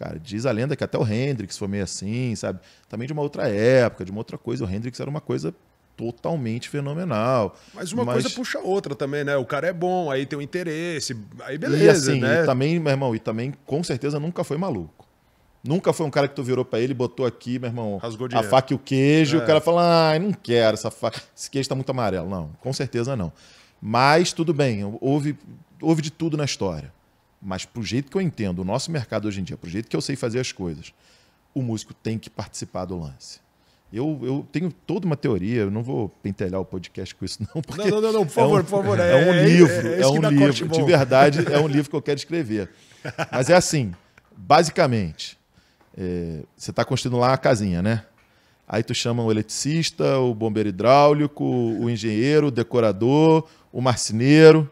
Cara, diz a lenda que até o Hendrix foi meio assim, sabe? Também de uma outra época, de uma outra coisa. O Hendrix era uma coisa totalmente fenomenal. Mas uma mas... coisa puxa a outra também, né? O cara é bom, aí tem um interesse, aí beleza, e assim, né? E também, meu irmão, e também com certeza nunca foi maluco. Nunca foi um cara que tu virou para ele, botou aqui, meu irmão, a faca e o queijo, é. o cara fala: "Ah, não quero essa faca, esse queijo tá muito amarelo". Não, com certeza não. Mas tudo bem, houve houve de tudo na história. Mas para o jeito que eu entendo o nosso mercado hoje em dia, para o jeito que eu sei fazer as coisas, o músico tem que participar do lance. Eu, eu tenho toda uma teoria, eu não vou pentelhar o podcast com isso, <laughs> não. Porque não, não, não, por favor, é um, por favor. <laughs> É, é um é livro, é, é um livro. De verdade, é um <laughs> livro que eu quero escrever. Mas é assim, basicamente, é, você está construindo lá uma casinha, né? Aí tu chama o eletricista, o bombeiro hidráulico, o engenheiro, o decorador, o marceneiro.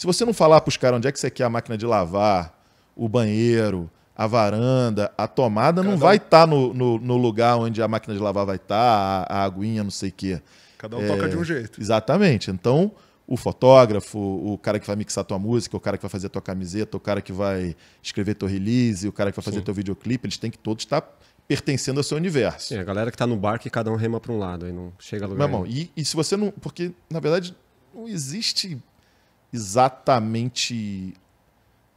Se você não falar para os caras onde é que você quer a máquina de lavar, o banheiro, a varanda, a tomada, Cada não vai estar um... tá no, no, no, lugar onde a máquina de lavar vai estar, tá, a, a aguinha, não sei o quê. Cada um é, toca de um é, jeito. Exatamente. Então, o fotógrafo, o cara que vai mixar tua música, o cara que vai fazer tua camiseta, o cara que vai escrever teu release, o cara que vai fazer Sim. teu videoclipe, eles têm que todos estar tá pertencendo ao seu universo. Sim, é, a galera que está no barco e cada um rema para um lado aí não chega a lugar. Meu irmão, e, e, se você não. Porque, na verdade, não existe exatamente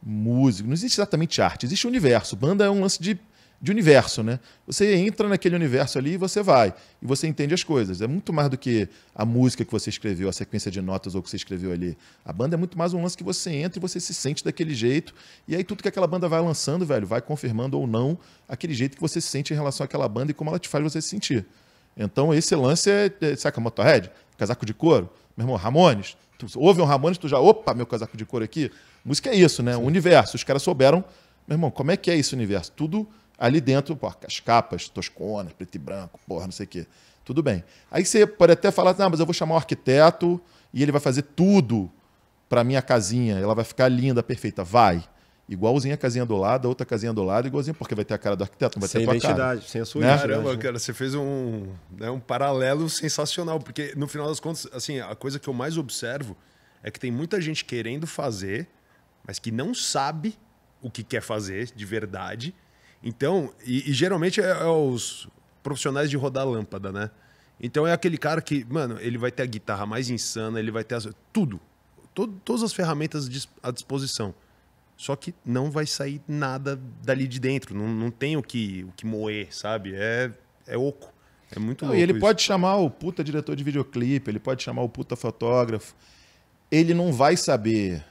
músico, não existe exatamente arte, existe universo. Banda é um lance de, de universo, né? Você entra naquele universo ali e você vai, e você entende as coisas. É muito mais do que a música que você escreveu, a sequência de notas ou que você escreveu ali. A banda é muito mais um lance que você entra e você se sente daquele jeito, e aí tudo que aquela banda vai lançando, velho, vai confirmando ou não aquele jeito que você se sente em relação àquela banda e como ela te faz você se sentir. Então esse lance é, é saca, Motorhead, casaco de couro, meu irmão, Ramones, Tu ouve um Ramones, tu já, opa, meu casaco de couro aqui. Música é isso, né? O universo. Os caras souberam, meu irmão, como é que é esse universo? Tudo ali dentro, pô, as capas, tosconas, preto e branco, porra, não sei o quê. Tudo bem. Aí você pode até falar, não, mas eu vou chamar um arquiteto e ele vai fazer tudo para minha casinha. Ela vai ficar linda, perfeita. Vai igualzinho a casinha do lado, a outra casinha do lado, igualzinho porque vai ter a cara do arquiteto, não vai sem ter a tua identidade, cara. Sem a sua né? Caramba, né? cara, você fez um, né, um paralelo sensacional, porque no final das contas, assim, a coisa que eu mais observo é que tem muita gente querendo fazer, mas que não sabe o que quer fazer de verdade. Então, e, e geralmente é, é os profissionais de rodar lâmpada, né? Então é aquele cara que, mano, ele vai ter a guitarra mais insana, ele vai ter as, tudo, todas as ferramentas à disposição. Só que não vai sair nada dali de dentro. Não, não tem o que, o que moer, sabe? É, é oco. É muito louco. E ele isso. pode chamar o puta diretor de videoclipe, ele pode chamar o puta fotógrafo. Ele não vai saber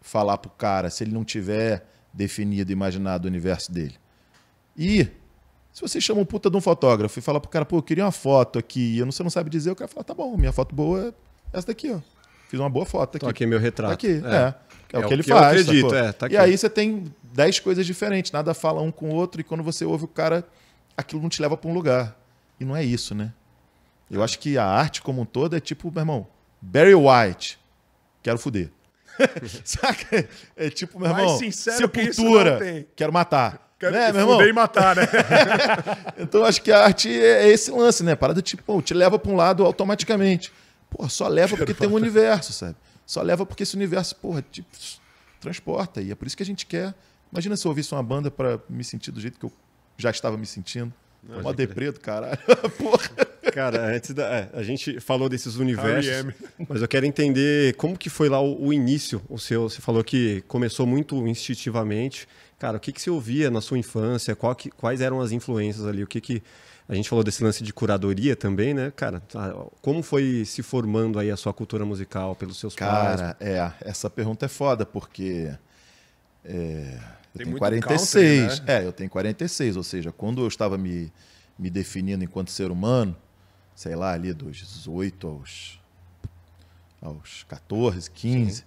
falar pro cara se ele não tiver definido, imaginado o universo dele. E se você chama o puta de um fotógrafo e fala pro cara, pô, eu queria uma foto aqui, e você não sabe dizer, o cara fala, tá bom, minha foto boa é essa daqui, ó. Fiz uma boa foto aqui. Tô aqui meu retrato. Tá aqui, é. é. É, é o que ele que faz. acredito, é, tá E aí você tem dez coisas diferentes, nada fala um com o outro, e quando você ouve o cara, aquilo não te leva para um lugar. E não é isso, né? Eu acho que a arte como um todo é tipo, meu irmão, Barry White, quero fuder. <laughs> Saca? É tipo, meu irmão, sepultura, que quero matar. Quero né, meu irmão? matar, né? <laughs> então acho que a arte é esse lance, né? Parada tipo, pô te leva para um lado automaticamente. Pô, só leva porque tem um universo, sabe? só leva porque esse universo, porra, transporta. E é por isso que a gente quer. Imagina se eu ouvisse uma banda para me sentir do jeito que eu já estava me sentindo. Não, Mó deprê caralho. <laughs> porra. Cara, antes da, é, a gente falou desses universos, mas eu quero entender como que foi lá o, o, início. O seu, você falou que começou muito instintivamente. Cara, o que, que você ouvia na sua infância? Que, quais eram as influências ali? O que, que a gente falou desse lance de curadoria também, né, cara? Tá, como foi se formando aí a sua cultura musical pelos seus cara, pais? Cara, é, essa pergunta é foda, porque. É, eu Tem tenho 46. Country, né? É, eu tenho 46, ou seja, quando eu estava me, me definindo enquanto ser humano, sei lá, ali dos 18 aos, aos 14, 15.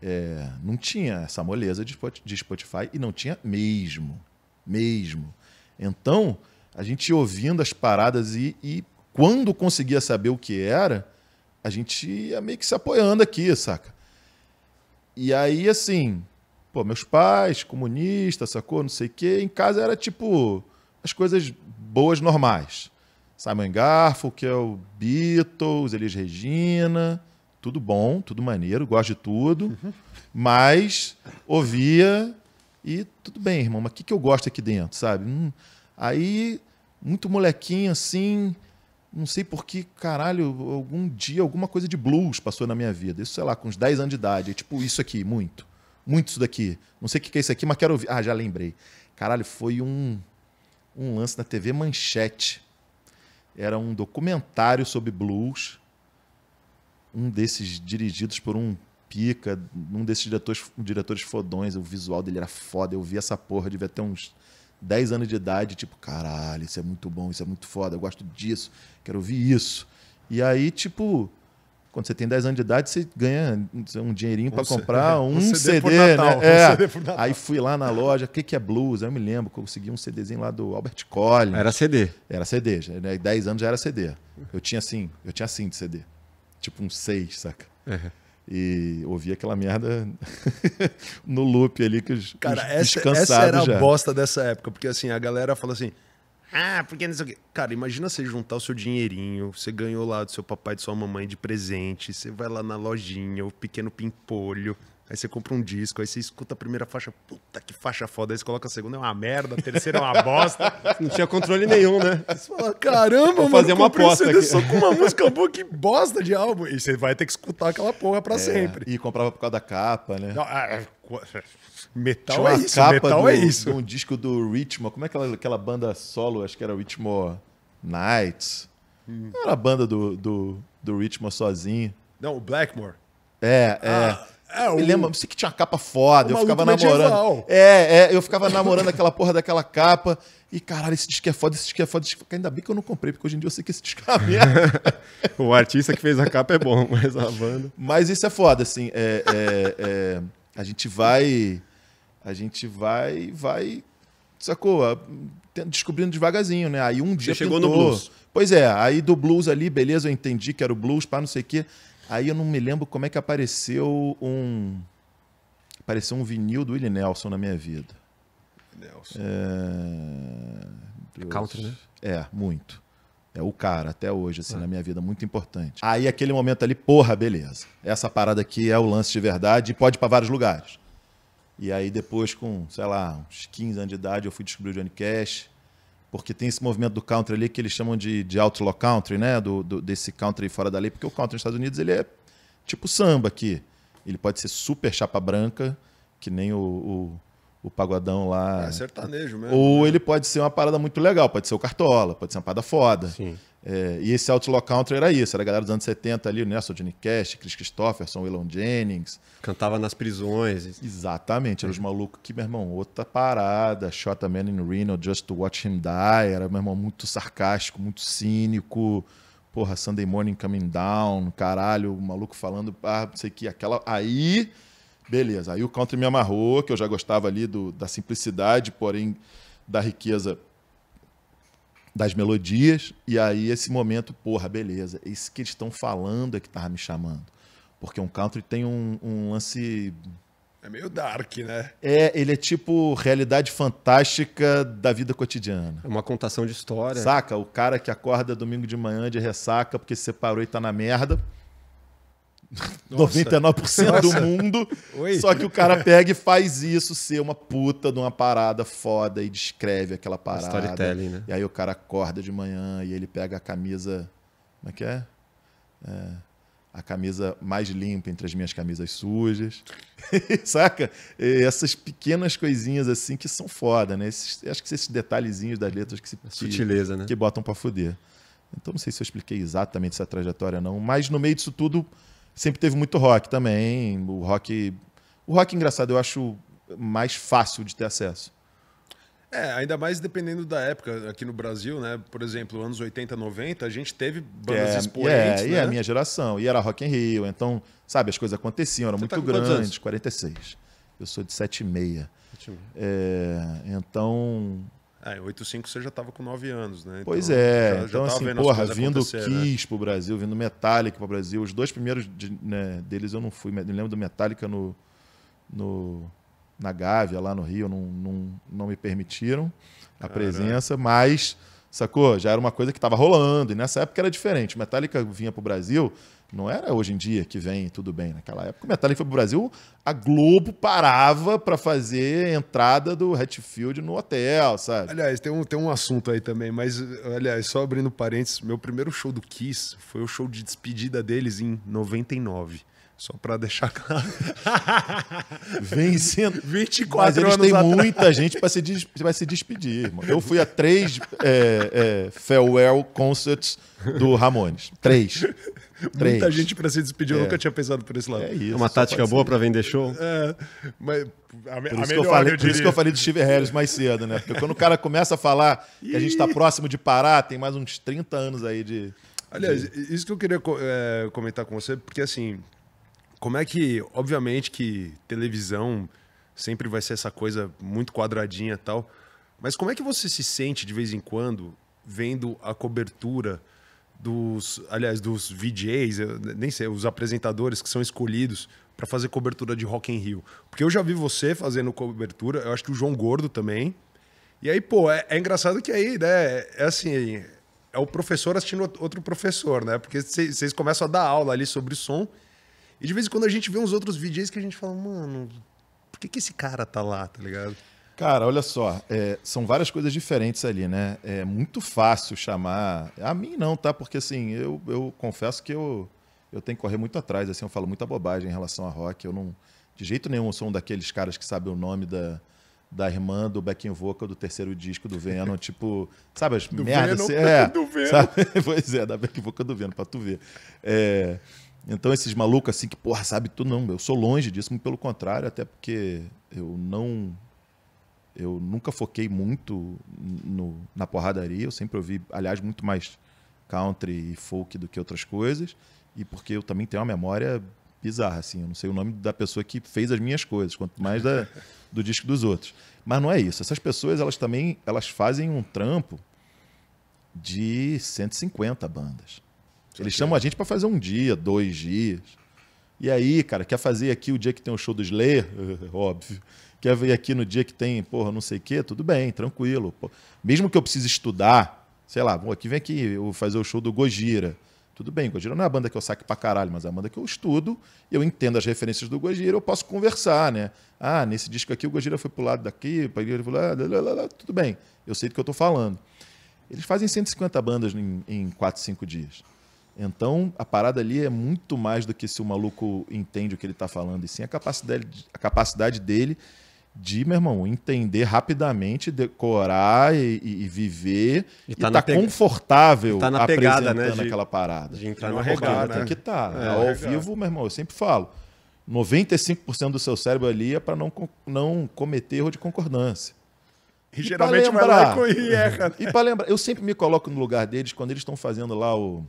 É, não tinha essa moleza de Spotify e não tinha mesmo, mesmo. Então, a gente ouvindo as paradas e, e quando conseguia saber o que era, a gente ia meio que se apoiando aqui, saca? E aí, assim, pô, meus pais, comunista, sacou? Não sei o quê. Em casa era tipo as coisas boas normais. Simon Garfo, que é o Beatles, Elis Regina, tudo bom, tudo maneiro, gosto de tudo. <laughs> Mas ouvia e tudo bem, irmão, mas o que, que eu gosto aqui dentro, sabe? Hum, Aí, muito molequinho assim, não sei por que, caralho, algum dia alguma coisa de blues passou na minha vida. Isso, sei lá, com uns 10 anos de idade. Tipo, isso aqui, muito. Muito isso daqui. Não sei o que é isso aqui, mas quero ouvir. Ah, já lembrei. Caralho, foi um, um lance na TV Manchete. Era um documentário sobre blues. Um desses dirigidos por um pica, um desses diretores, diretores fodões. O visual dele era foda. Eu vi essa porra, devia ter uns 10 anos de idade, tipo, caralho, isso é muito bom, isso é muito foda, eu gosto disso, quero ouvir isso. E aí, tipo, quando você tem 10 anos de idade, você ganha um dinheirinho para comprar um, um CD, CD Natal, né? É. Um CD aí fui lá na loja, o que, que é blues? Eu me lembro, consegui um CDzinho lá do Albert Collins. Era CD. Era CD, já, 10 né? anos já era CD. Eu tinha assim, eu tinha assim de CD. Tipo um 6, saca? Uhum e ouvia aquela merda <laughs> no loop ali que os Cara, essa, essa era já. a bosta dessa época, porque assim, a galera fala assim: "Ah, porque não sei o quê". Cara, imagina você juntar o seu dinheirinho, você ganhou lá do seu papai e de sua mamãe de presente, você vai lá na lojinha, o pequeno pimpolho, Aí você compra um disco, aí você escuta a primeira faixa, puta que faixa foda, aí você coloca a segunda, é uma merda, a terceira é uma bosta. <laughs> Não tinha controle nenhum, né? você fala, caramba, Vou mano, fazer uma aposta aqui. só com uma <laughs> música boa, que bosta de álbum. E você vai ter que escutar aquela porra pra é, sempre. E comprava por causa da capa, né? Não, é, é <laughs> metal é isso, capa metal do, é isso. um disco do Ritmo, como é aquela, aquela banda solo, acho que era Ritmo Nights. Hum. Era a banda do, do, do Ritmo sozinho. Não, o Blackmore. É, é. ah. é. É, o... Me lembro, sei que tinha uma capa foda, eu ficava namorando. Medieval. É, é, eu ficava namorando aquela porra daquela capa. E caralho, esse disco é foda, esse disco é foda. Disco... Ainda bem que eu não comprei, porque hoje em dia eu sei que esse disco é merda. <laughs> o artista que fez a capa é bom, mas a banda. Mas isso é foda, assim. É, é, é, a gente vai. A gente vai. vai Sacou? Descobrindo devagarzinho, né? Aí um dia. Você chegou no blues. Pois é, aí do blues ali, beleza, eu entendi que era o blues, para não sei o quê. Aí eu não me lembro como é que apareceu um. Apareceu um vinil do Willie Nelson na minha vida. Nelson. É... Country, né? É, muito. É o cara até hoje, assim, é. na minha vida, muito importante. Aí aquele momento ali, porra, beleza. Essa parada aqui é o lance de verdade e pode ir pra vários lugares. E aí depois, com, sei lá, uns 15 anos de idade, eu fui descobrir o Johnny Cash porque tem esse movimento do country ali que eles chamam de, de outlaw country, né? Do, do, desse country fora da lei, porque o country nos Estados Unidos ele é tipo samba aqui. Ele pode ser super chapa branca, que nem o, o, o pagodão lá. É sertanejo mesmo. Ou né? ele pode ser uma parada muito legal, pode ser o cartola, pode ser uma parada foda. Sim. É, e esse Outlaw Country era isso, era a galera dos anos 70 ali, Nelson Johnny Cash, Chris Christopherson, Elon Jennings. Cantava nas prisões. Exatamente, eram é. os malucos que, meu irmão, outra parada, Shot a Man in Reno, Just to Watch Him Die, era, meu irmão, muito sarcástico, muito cínico, porra, Sunday Morning Coming Down, caralho, o maluco falando, ah, não sei o que, aquela, aí, beleza, aí o country me amarrou, que eu já gostava ali do, da simplicidade, porém, da riqueza das melodias, e aí esse momento, porra, beleza, é isso que eles estão falando é que tava me chamando. Porque um country tem um, um lance é meio dark, né? É, ele é tipo realidade fantástica da vida cotidiana. É uma contação de história. Saca? O cara que acorda domingo de manhã de ressaca porque se separou e tá na merda. <laughs> Nossa. 99% do mundo. Oi. Só que o cara pega e faz isso ser uma puta de uma parada foda e descreve aquela é parada. Storytelling, né? E aí o cara acorda de manhã e ele pega a camisa. Como é que é? é a camisa mais limpa entre as minhas camisas sujas. <laughs> Saca? E essas pequenas coisinhas assim que são foda, né? Esses, acho que esses detalhezinhos das letras que se. sutileza, né? Que botam pra fuder. Então não sei se eu expliquei exatamente essa trajetória, não. Mas no meio disso tudo sempre teve muito rock também. O rock. O rock, engraçado, eu acho mais fácil de ter acesso. É, ainda mais dependendo da época aqui no Brasil, né? Por exemplo, anos 80, 90, a gente teve bandas é, expoentes, é, né? E é a minha geração, e era Rock in Rio, então, sabe, as coisas aconteciam, era Você tá muito tá grande, 46. Eu sou de 76. É, então, é, 85 você já estava com 9 anos, né? Pois então, é. Já, já então, assim, porra, vindo né? Kiss né? pro Brasil, vindo Metallica pro Brasil. Os dois primeiros de, né, deles eu não fui. Me lembro do Metallica no, no, na Gávea, lá no Rio, não, não, não me permitiram a Caramba. presença, mas, sacou? Já era uma coisa que estava rolando. E nessa época era diferente. Metallica vinha pro Brasil, não era hoje em dia que vem tudo bem. Naquela época, o Metallica foi pro Brasil, a Globo parava para fazer entrada do Hatfield no hotel, sabe? Aliás, tem um, tem um assunto aí também, mas, aliás, só abrindo parênteses, meu primeiro show do Kiss foi o show de despedida deles em 99. Só para deixar claro. <laughs> Vem sendo. 24 Mas eles anos têm muita gente para se, des... Pra se despedir, irmão. Eu fui a três é, é, farewell concerts do Ramones. Três. Três. Muita gente para se despedir, é. eu nunca tinha pensado por esse lado. É isso, uma tática boa para vender show? É, mas a, por, a isso melhor, eu falei, eu por isso que eu falei do Steve Harris mais cedo, né? Porque quando o cara começa a falar que a gente está próximo de parar, tem mais uns 30 anos aí de. Aliás, isso que eu queria é, comentar com você, porque assim, como é que, obviamente, que televisão sempre vai ser essa coisa muito quadradinha e tal, mas como é que você se sente de vez em quando vendo a cobertura dos, aliás, dos VJs, nem sei, os apresentadores que são escolhidos para fazer cobertura de Rock in Rio? Porque eu já vi você fazendo cobertura, eu acho que o João Gordo também. E aí, pô, é, é engraçado que aí, né, é assim, é o professor assistindo outro professor, né? Porque vocês começam a dar aula ali sobre som e de vez em quando a gente vê uns outros vídeos que a gente fala, mano, por que, que esse cara tá lá, tá ligado? Cara, olha só, é, são várias coisas diferentes ali, né? É muito fácil chamar. A mim não, tá? Porque assim, eu, eu confesso que eu, eu tenho que correr muito atrás, assim, eu falo muita bobagem em relação a rock. Eu não. De jeito nenhum sou um daqueles caras que sabe o nome da, da irmã do backing vocal do terceiro disco do Venom, <laughs> tipo, sabe as merdas? Assim? é, <laughs> do Venom. Sabe? <laughs> Pois é, da backing vocal do Venom, pra tu ver. É, então, esses malucos assim que, porra, sabe tu não, eu sou longe disso, muito pelo contrário, até porque eu não. Eu nunca foquei muito no, na porradaria, eu sempre ouvi, aliás, muito mais country e folk do que outras coisas, e porque eu também tenho uma memória bizarra, assim, eu não sei o nome da pessoa que fez as minhas coisas, quanto mais da, <laughs> do disco dos outros. Mas não é isso, essas pessoas, elas também, elas fazem um trampo de 150 bandas. Eles chamam a gente para fazer um dia, dois dias. E aí, cara, quer fazer aqui o dia que tem o show do Slayer? <laughs> Óbvio. Quer vir aqui no dia que tem, porra, não sei o quê? Tudo bem, tranquilo. Mesmo que eu precise estudar, sei lá, vou aqui, vem aqui, eu vou fazer o show do Gojira. Tudo bem, Gojira não é a banda que eu saque pra caralho, mas é a banda que eu estudo, eu entendo as referências do Gojira, eu posso conversar, né? Ah, nesse disco aqui o Gojira foi pro lado daqui, ele foi lá, lá, lá, tudo bem, eu sei do que eu tô falando. Eles fazem 150 bandas em, em 4, 5 dias. Então, a parada ali é muito mais do que se o maluco entende o que ele está falando, e sim a capacidade, a capacidade dele de, meu irmão, entender rapidamente, decorar e, e viver e, estar tá, tá confortável tá na pegada, né, apresentando né, de, aquela parada. De entrar é no arregar, né? Tem que estar. Tá. É, Ao vivo, meu irmão, eu sempre falo, 95% do seu cérebro ali é para não, não cometer erro de concordância. E, e geralmente lembrar, vai lá e erra. Né? E para lembrar, eu sempre me coloco no lugar deles quando eles estão fazendo lá o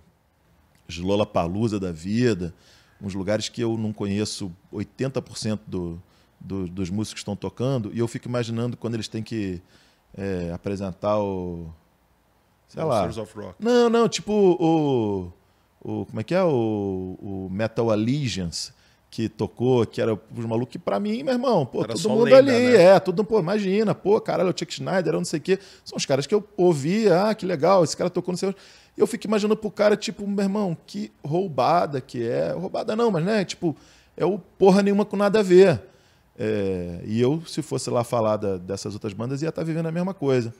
os Lollapalooza da vida, uns lugares que eu não conheço 80% do, do, dos músicos que estão tocando, e eu fico imaginando quando eles têm que é, apresentar o. Sei lá. Of Rock. Não, não, tipo o. o como é que é? O, o Metal Allegiance que tocou, que era os malucos, que pra mim, meu irmão, pô, era todo mundo lenda, ali, né? é, todo pô, imagina, pô, caralho, o Chuck Schneider, não sei o quê, são os caras que eu ouvi, ah, que legal, esse cara tocou, não sei eu fico imaginando pro cara, tipo, meu irmão, que roubada que é. Roubada não, mas né, tipo, é o porra nenhuma com nada a ver. É, e eu, se fosse lá falar da, dessas outras bandas, ia estar tá vivendo a mesma coisa.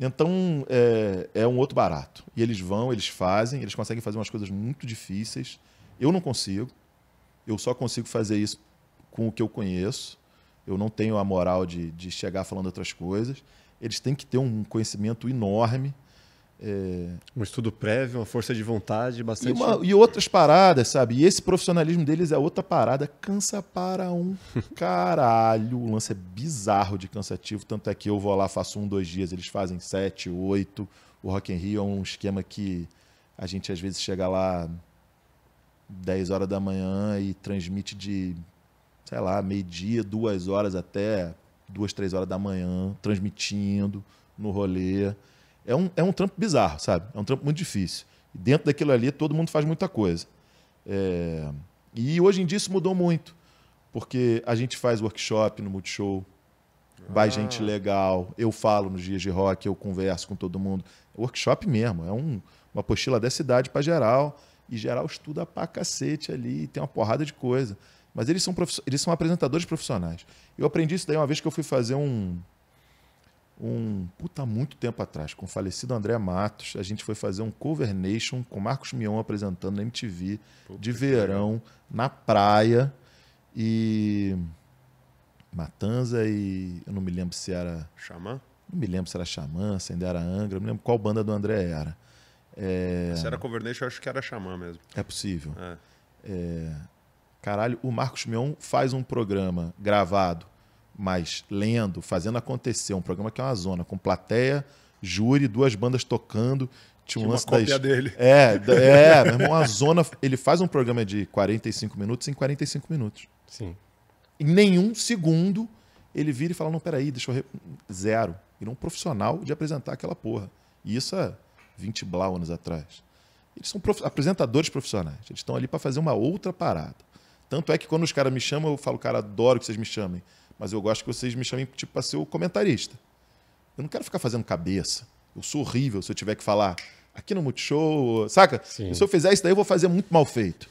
Então, é, é, um outro barato. E eles vão, eles fazem, eles conseguem fazer umas coisas muito difíceis. Eu não consigo. Eu só consigo fazer isso com o que eu conheço. Eu não tenho a moral de, de chegar falando outras coisas. Eles têm que ter um conhecimento enorme. É... Um estudo prévio, uma força de vontade bastante. E, uma, e, outras paradas, sabe? E esse profissionalismo deles é outra parada. Cansa para um <laughs> caralho. O lance é bizarro de cansativo. Tanto é que eu vou lá, faço um, dois dias, eles fazem sete, oito. O Rock in Rio é um esquema que a gente às vezes chega lá 10 horas da manhã e transmite de, sei lá, meio-dia, duas horas até duas, três horas da manhã, transmitindo no rolê é um, é um trampo bizarro, sabe? É um trampo muito difícil. E dentro daquilo ali, todo mundo faz muita coisa. É... E hoje em dia isso mudou muito, porque a gente faz workshop no Multishow, ah. vai gente ah. legal, eu falo nos dias de rock, eu converso com todo mundo. É workshop mesmo, é um, uma apostila dessa idade para geral, e geral estuda pra cacete ali, tem uma porrada de coisa. Mas eles são, eles são apresentadores profissionais. Eu aprendi isso daí uma vez que eu fui fazer um, um puta muito tempo atrás, com o falecido André Matos, a gente foi fazer um cover nation com Marcos Mion apresentando na MTV puta de verão na praia e Matanza e eu não me lembro se era Xamã? Não me lembro se era Xamã, se ainda era Angra, não me lembro qual banda do André era. É... Se era cover nation, eu acho que era Xamã mesmo. É possível. É. É... Caralho, o Marcos Mion faz um programa gravado mas lendo, fazendo acontecer, um programa que é uma zona, com plateia, júri, duas bandas tocando. Tinha um lance uma cópia das... dele. É, é meu irmão, a zona. Ele faz um programa de 45 minutos em 45 minutos. Sim. Em nenhum segundo ele vira e fala: não, peraí, deixa eu. Re... Zero. Ele é um profissional de apresentar aquela porra. E isso há 20 blau anos atrás. Eles são prof... apresentadores profissionais. Eles estão ali para fazer uma outra parada. Tanto é que quando os caras me chamam, eu falo, cara, adoro que vocês me chamem mas eu gosto que vocês me chamem tipo para ser o comentarista. Eu não quero ficar fazendo cabeça. Eu sou horrível se eu tiver que falar aqui no Multishow, saca? Sim. Se eu fizer isso daí, eu vou fazer muito mal feito.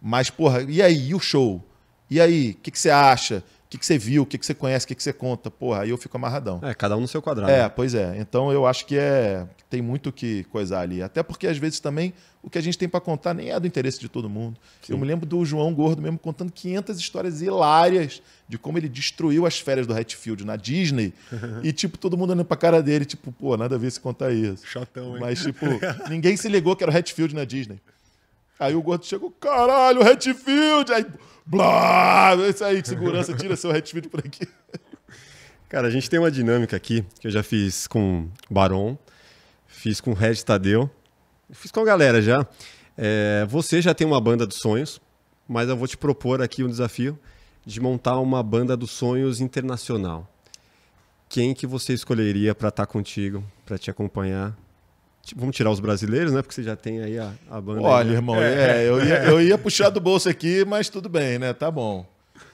Mas, porra, e aí? E o show? E aí? O que, que você acha? O que, que você viu, o que, que você conhece, o que, que você conta. Porra, aí eu fico amarradão. É, cada um no seu quadrado. É, pois é. Então eu acho que é tem muito que coisar ali. Até porque às vezes também o que a gente tem para contar nem é do interesse de todo mundo. Sim. Eu me lembro do João Gordo mesmo contando 500 histórias hilárias de como ele destruiu as férias do Hatfield na Disney <laughs> e tipo todo mundo olhando pra cara dele, tipo, pô, nada a ver se contar isso. Chatão, hein? Mas tipo, <laughs> ninguém se ligou que era o Hatfield na Disney. Aí o Gordo chegou, caralho, Hatfield! Aí Blá! isso aí, segurança, tira seu headfit por aqui. Cara, a gente tem uma dinâmica aqui que eu já fiz com o Baron, fiz com o Red Tadeu, fiz com a galera já. É, você já tem uma banda dos sonhos, mas eu vou te propor aqui um desafio de montar uma banda dos sonhos internacional. Quem que você escolheria para estar tá contigo, para te acompanhar Vamos tirar os brasileiros, né? Porque você já tem aí a, a banda. Olha, aí, né? irmão, é, é eu, ia, eu ia puxar do bolso aqui, mas tudo bem, né? Tá bom.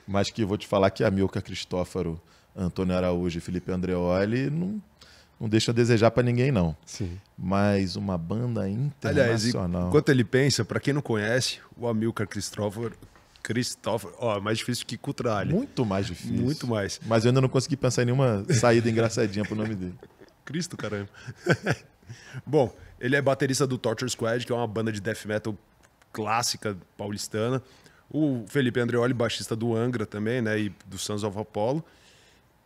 Mas que vou te falar que a Milka Cristófaro, Antônio Araújo e Felipe Andreoli não, não deixa a desejar para ninguém, não. Sim. Mas uma banda internacional. Aliás, enquanto ele pensa, para quem não conhece, o Amilcar Cristófaro, Cristóforo. Ó, mais difícil que Cutralha. Muito mais difícil. Muito mais. Mas eu ainda não consegui pensar em nenhuma saída engraçadinha pro nome dele. Cristo, caramba. <laughs> Bom, ele é baterista do Torture Squad, que é uma banda de death metal clássica paulistana. O Felipe Andreoli, baixista do Angra também, né? E do Sons of Apollo.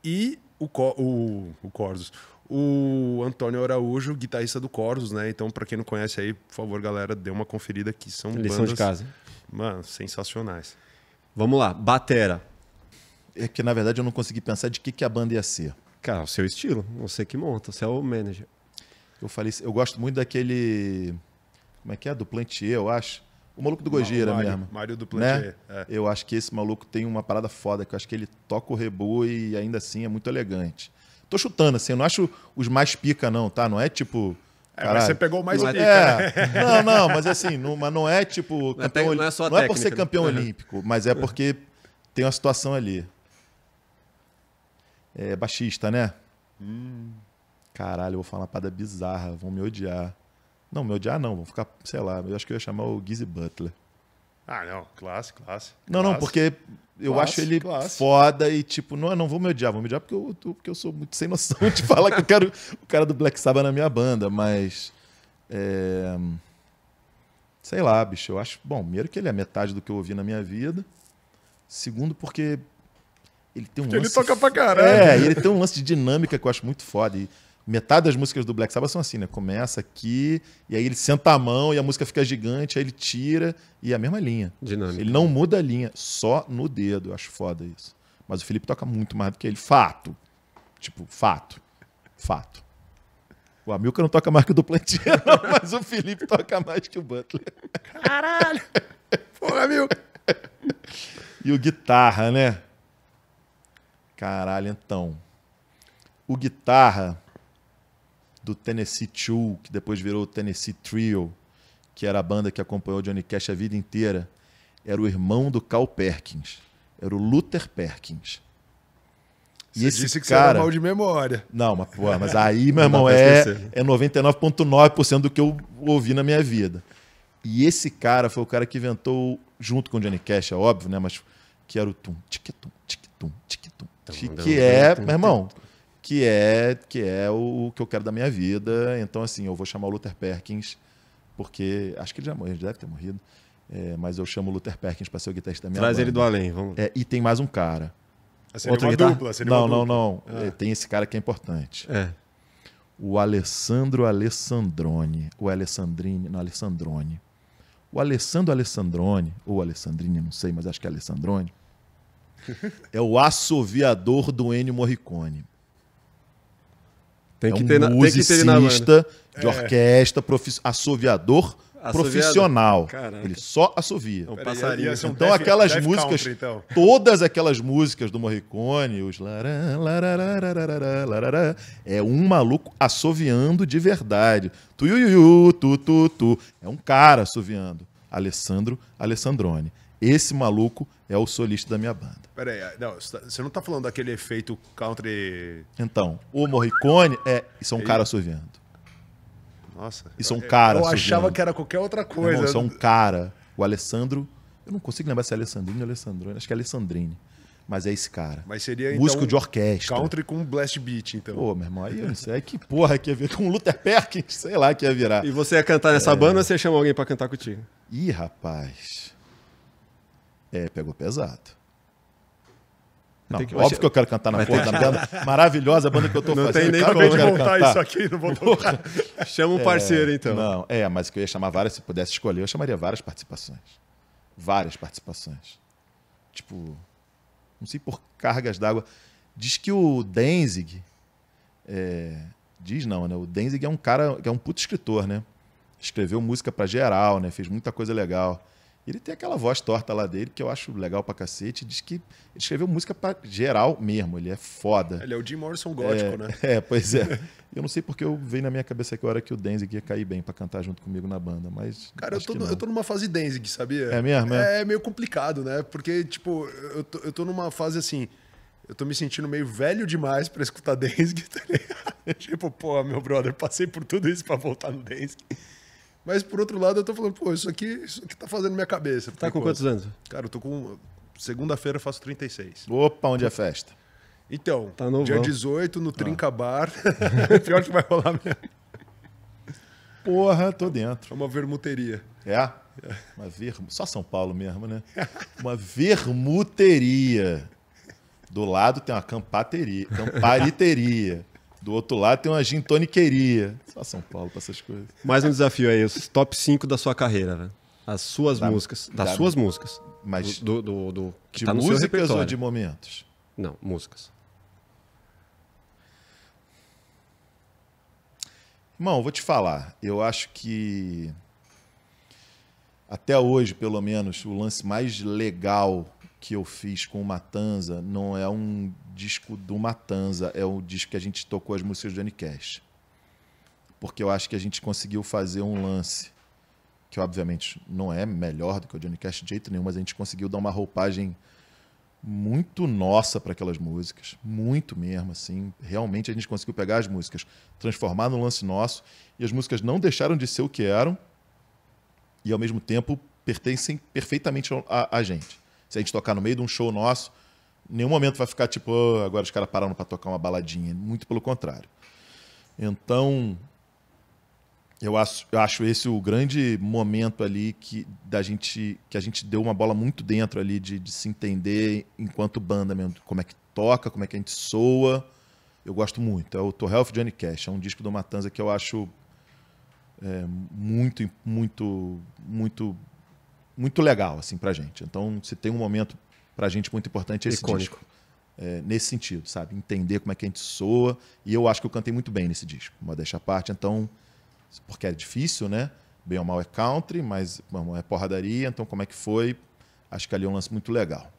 E o, Co o, o Cordos. O Antônio Araújo, guitarrista do Cordos, né? Então, para quem não conhece aí, por favor, galera, dê uma conferida que são Eles bandas... de casa. Mano, sensacionais. Vamos lá, Batera. É que, na verdade, eu não consegui pensar de que, que a banda ia ser. Cara, o seu estilo, você que monta, você é o manager. Eu falei, eu gosto muito daquele. Como é que é? Do Plantier, eu acho. O maluco do Gojira Mário, mesmo. Mário do né? Plantier. Né? É. Eu acho que esse maluco tem uma parada foda, que eu acho que ele toca o rebu e ainda assim é muito elegante. Tô chutando, assim, eu não acho os mais pica, não, tá? Não é tipo. É, mas você pegou mais não é- pica. Né? É. Não, não, mas assim, não, mas não é tipo. Não, é, não, é, só não é por ser né? campeão né? olímpico, mas é porque tem uma situação ali. É baixista, né? Hum caralho, eu vou falar uma parada bizarra, vão me odiar. Não, me odiar não, vão ficar, sei lá, eu acho que eu ia chamar o Gizzy Butler. Ah, não, classe, classe. Não, classe, não, porque eu classe, acho ele classe. foda e tipo, não, não vou me odiar, vou me odiar porque eu, porque eu sou muito sem noção de falar que eu quero o cara do Black Sabbath na minha banda, mas... É... Sei lá, bicho, eu acho... Bom, primeiro que ele é metade do que eu ouvi na minha vida. Segundo porque ele tem um porque lance... Ele toca pra caralho. É, ele tem um lance de dinâmica que eu acho muito foda. E metade das músicas do Black Sabbath são assim, né? Começa aqui, e aí ele senta a mão e a música fica gigante, aí ele tira, e é a mesma linha. Dinâmica. Ele não muda a linha, só no dedo. Eu acho foda isso. Mas o Felipe toca muito mais do que ele. Fato. Tipo, fato. Fato. O Amilcar não toca mais que o do <laughs> não, mas o Felipe toca mais que o Butler. Caralho! <laughs> Porra, Amilcar! E o guitarra, né? Caralho, então. O guitarra do Tennessee Two, que depois virou o Tennessee Trio, que era a banda que acompanhou Johnny Cash a vida inteira, era o irmão do Cal Perkins. Era o Luther Perkins. E você esse disse que cara... você era mal de memória. Não, mas, pô, mas aí, meu <laughs> irmão, é, é 99,9% do que eu ouvi na minha vida. E esse cara foi o cara que inventou, junto com o Johnny Cash, é óbvio, né? Mas que era o tum, tic-tum, tic-tum, tic-tum. Que é, meu irmão, que é que é o, o, que eu quero da minha vida. Então, assim, eu vou chamar o Luther Perkins, porque acho que ele já morreu, ele deve ter morrido. É, mas eu chamo o Luther Perkins para ser o guitarrista da minha Traz banda. ele do além, vamos. É, e tem mais um cara. Ah, seria Outra uma guitarra? dupla, seria não, uma não, não, não. Ah. É, tem esse cara que é importante. É. O Alessandro Alessandrone. O Alessandrini, não, Alessandrone. O Alessandro Alessandrone, ou Alessandrini, não sei, mas acho que é Alessandrone, <laughs> é o assoviador do Ennio Morricone. Tem é que, é um ter, na, de é. orquestra, assoviador, profissional. Ele só assovia. É um passarinho. então aquelas músicas, então. todas aquelas músicas do Morricone, os é um maluco assoviando de verdade. Tu, iu, iu, tu, tu, tu. É um cara assoviando. Alessandro Alessandrone. Esse maluco é o solista da minha banda. Peraí, ah, não, você tá, não está falando daquele efeito country. Então, o Morricone é. Isso é um cara assoviando. Nossa. Isso é um cara. Eu assoviando. achava que era qualquer outra coisa. Não, isso é um cara. O Alessandro. Eu não consigo lembrar se é Alessandrino ou Alessandrone. Acho que é Alessandrine. Mas é esse cara. Mas seria então, Músico então, de orquestra. Country com blast beat, então. Pô, meu irmão, aí eu não sei. Que porra que ia virar. Com Luther Perkins, sei lá que ia virar. E você ia cantar nessa é... banda ou você ia chamar alguém para cantar contigo? Ih, rapaz. É, pegou pesado. Não, que... óbvio que eu quero cantar na porra da banda <laughs> maravilhosa, a banda que eu tô não fazendo. Não tem nem como de montar isso aqui, não vou tocar. Chama um parceiro, é, então. Não, é, mas que eu ia chamar várias, se pudesse escolher, eu chamaria várias participações. Várias participações. Tipo, não sei por cargas d'água. Diz que o Danzig, é, diz não, né? O Danzig é um cara, que é um puto escritor, né? Escreveu música para geral, né? Fez muita coisa legal. Ele tem aquela voz torta lá dele, que eu acho legal pra cacete. Diz que ele escreveu música pra geral mesmo, ele é foda. Ele é o Jim Morrison gótico, é, né? <laughs> É, pois é. <laughs> eu não sei porque eu veio na minha cabeça que hora que o Danzig ia cair bem pra cantar junto comigo na banda, mas. Cara, eu tô, eu tô numa fase Danzig, sabia? É mesmo? É? é, é meio complicado, né? Porque, tipo, eu tô, eu tô numa fase assim. Eu tô me sentindo meio velho demais pra escutar <laughs> Danzig, tá ligado? tipo, pô, meu brother, passei por tudo isso pra voltar no Danzig. Mas por outro lado, eu tô falando, pô, isso aqui, isso aqui tá fazendo minha cabeça. Tá com quantos anos? Cara, eu tô com. Segunda-feira eu faço 36. Opa, onde é festa? Então, tá dia 18 no Trinca ah. Bar. <laughs> É pior que vai rolar mesmo. Porra, tô dentro. É uma vermuteria. É? Uma ver... Só São Paulo mesmo, né? Uma vermuteria. Do lado tem uma campateria, campariteria. Do outro lado tem uma gin Só São Paulo para essas coisas. Mais um desafio aí, os top 5 da sua carreira, né? As suas da, músicas. Das da, suas músicas. Mas do, do, do de tá músicas ou de momentos? Não, músicas. Irmão, vou te falar. Eu acho que até hoje, pelo menos, o lance mais legal que eu fiz com o Matanza não é um disco do Matanza, é o disco que a gente tocou as músicas do Johnny Cash. Porque eu acho que a gente conseguiu fazer um lance, que obviamente não é melhor do que o Johnny Cash de jeito nenhum, mas a gente conseguiu dar uma roupagem muito nossa para aquelas músicas, muito mesmo, assim. Realmente a gente conseguiu pegar as músicas, transformar no lance nosso, e as músicas não deixaram de ser o que eram, e ao mesmo tempo pertencem perfeitamente a, a gente. Se a gente tocar no meio de um show nosso, nenhum momento vai ficar tipo, oh, agora os caras pararam para tocar uma baladinha. Muito pelo contrário. Então, eu acho, eu acho esse o grande momento ali que, da gente, que a gente deu uma bola muito dentro ali de, de se entender enquanto banda mesmo. Como é que toca, como é que a gente soa. Eu gosto muito. É o To Health Johnny Cash. É um disco do Matanza que eu acho é, muito, muito, muito, muito legal assim pra gente. Então, se tem um momento para a gente muito importante é esse Icônico. disco. É, nesse sentido, sabe? Entender como é que a gente soa. E eu acho que eu cantei muito bem nesse disco, uma deixa parte. Então, porque é difícil, né? Bem ou mal é country, mas bom, é porradaria. Então, como é que foi? Acho que ali é um lance muito legal.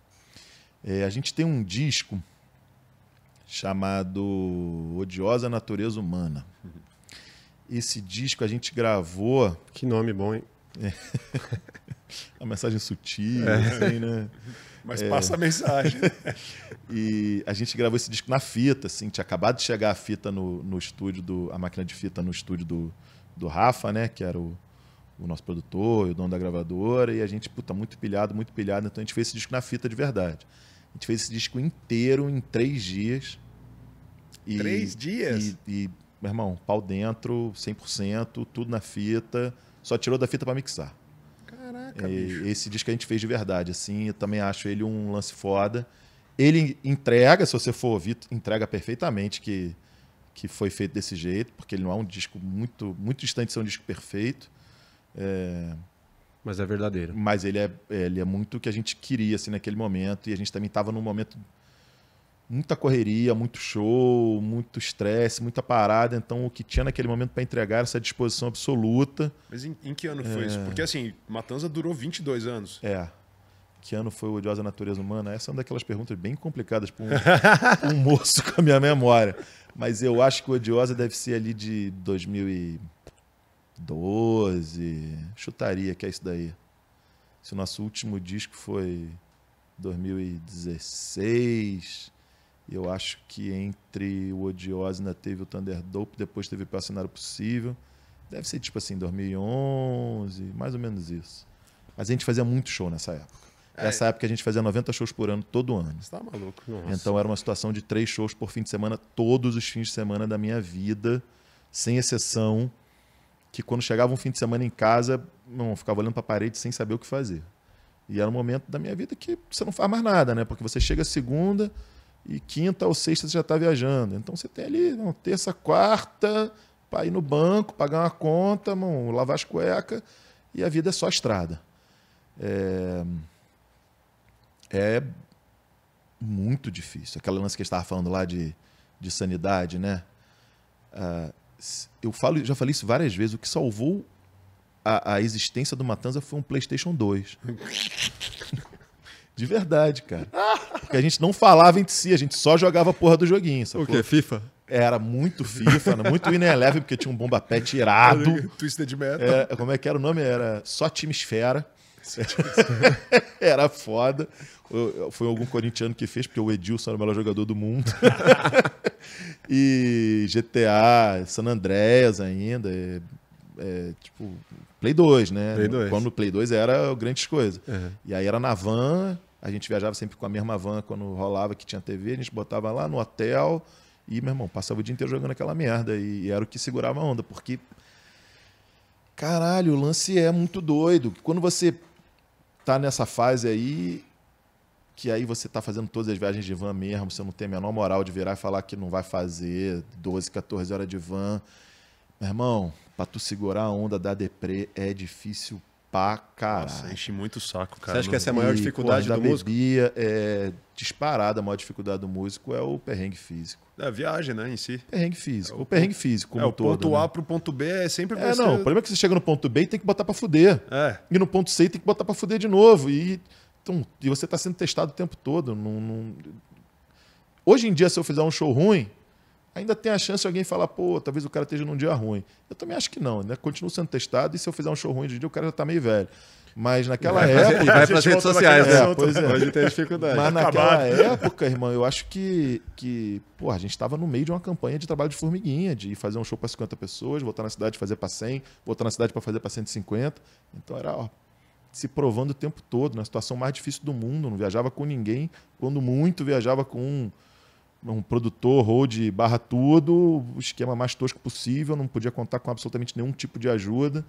É, a gente tem um disco chamado Odiosa Natureza Humana. Esse disco a gente gravou. Que nome bom, hein? <laughs> É. a mensagem sutil, é. assim, né? Mas é... passa a mensagem. <laughs> e a gente gravou esse disco na fita, assim, tinha acabado de chegar a fita no, no estúdio do. a máquina de fita no estúdio do, do Rafa, né? Que era o, o nosso produtor, o dono da gravadora, e a gente, puta, muito pilhado, muito pilhado. Então a gente fez esse disco na fita de verdade. A gente fez esse disco inteiro em três dias. E, três dias? E, e, meu irmão, pau dentro, 100%, tudo na fita. Só tirou da fita para mixar. Caraca, e, bicho. Esse disco a gente fez de verdade, assim. Eu também acho ele um lance foda. Ele entrega, se você for ouvir, entrega perfeitamente que, que foi feito desse jeito, porque ele não é um disco muito, muito distante de ser um disco perfeito. É... Mas é verdadeiro. Mas ele é, é ele é muito o que a gente queria, assim, naquele momento. E a gente também estava num momento muita correria, muito show, muito estresse, muita parada. Então, o que tinha naquele momento para entregar essa disposição absoluta. Mas em, em que ano foi é. isso? Porque, assim, Matanza durou 22 anos. É. Que ano foi o Odiosa Natureza Humana? Essa é uma daquelas perguntas bem complicadas para um, <laughs> um, moço com a minha memória. Mas eu acho que o Odiosa deve ser ali de 2012. Chutaria que é isso daí. Se o nosso último disco foi 2016 eu acho que entre o Odiosa ainda teve o Thunderdope, depois teve o Pior Cenário Possível. Deve ser tipo assim, 2011, mais ou menos isso. Mas a gente fazia muito show nessa época. É. Nessa época a gente fazia 90 shows por ano, todo ano. Você tá maluco? Nossa. Então era uma situação de três shows por fim de semana, todos os fins de semana da minha vida, sem exceção. Que quando chegava um fim de semana em casa, não ficava olhando para a parede sem saber o que fazer. E era um momento da minha vida que você não faz mais nada, né? Porque você chega segunda, e quinta ou sexta você já está viajando. Então você tem ali não, terça, quarta, para ir no banco, pagar uma conta, lavar as cuecas, e a vida é só estrada. É, é muito difícil. Aquela lance que estava falando lá de, de sanidade, né? Ah, eu falo, já falei isso várias vezes. O que salvou a, a existência do Matanza foi um PlayStation 2. <laughs> de verdade, cara. <laughs> Porque a gente não falava entre si, a gente só jogava a porra do joguinho. Sacou? O quê? FIFA? Era muito FIFA, muito Winner Eleven, porque tinha um bomba pet irado. <laughs> Twisted Metal. É, como é que era o nome? Era só time esfera. <laughs> era foda. Foi algum corintiano que fez, porque o Edilson era o melhor jogador do mundo. <laughs> e GTA, San Andreas ainda. É, é, tipo, Play 2, né? Play 2. Quando o Play 2 era grandes coisas. Uhum. E aí era na van, a gente viajava sempre com a mesma van quando rolava que tinha TV, a gente botava lá no hotel e, meu irmão, passava o dia inteiro jogando aquela merda. E, e era o que segurava a onda, porque. Caralho, o lance é muito doido. Quando você tá nessa fase aí, que aí você tá fazendo todas as viagens de van mesmo, você não tem a menor moral de virar e falar que não vai fazer 12, 14 horas de van. Meu irmão, para tu segurar a onda da deprê é difícil pra caralho. Nossa, enche muito o saco, cara. Você acha que essa é a maior e, dificuldade da do músico? Bebia, é, disparada a maior dificuldade do músico é o perrengue físico. É a viagem, né, em si. Perrengue físico. É o, o, perrengue físico, como é, o todo, ponto né? A pro ponto B é sempre É, não, o problema é que você chega no ponto B e tem que botar pra fuder. É. E no ponto C tem que botar pra fuder de novo. E, então, e você tá sendo testado o tempo todo. Hoje em dia, se eu fizer um show ruim, ainda tem a chance de alguém falar, pô, talvez o cara esteja num dia ruim. Eu também acho que não, né? Continua sendo testado e se eu fizer um show ruim de dia, o cara já está meio velho. Mas naquela vai época. Fazer, vai para as redes sociais, né? Pois é. Hoje tem dificuldade. Mas tá naquela época, irmão, eu acho que, que pô, a gente estava no meio de uma campanha de trabalho de formiguinha, de fazer um show para 50 pessoas, voltar na cidade fazer para 100, voltar na cidade para fazer para 150. Então era, ó, se provando o tempo todo, na situação mais difícil do mundo. Não viajava com ninguém, quando muito viajava com um um produtor hold barra tudo, o esquema mais tosco possível, não podia contar com absolutamente nenhum tipo de ajuda.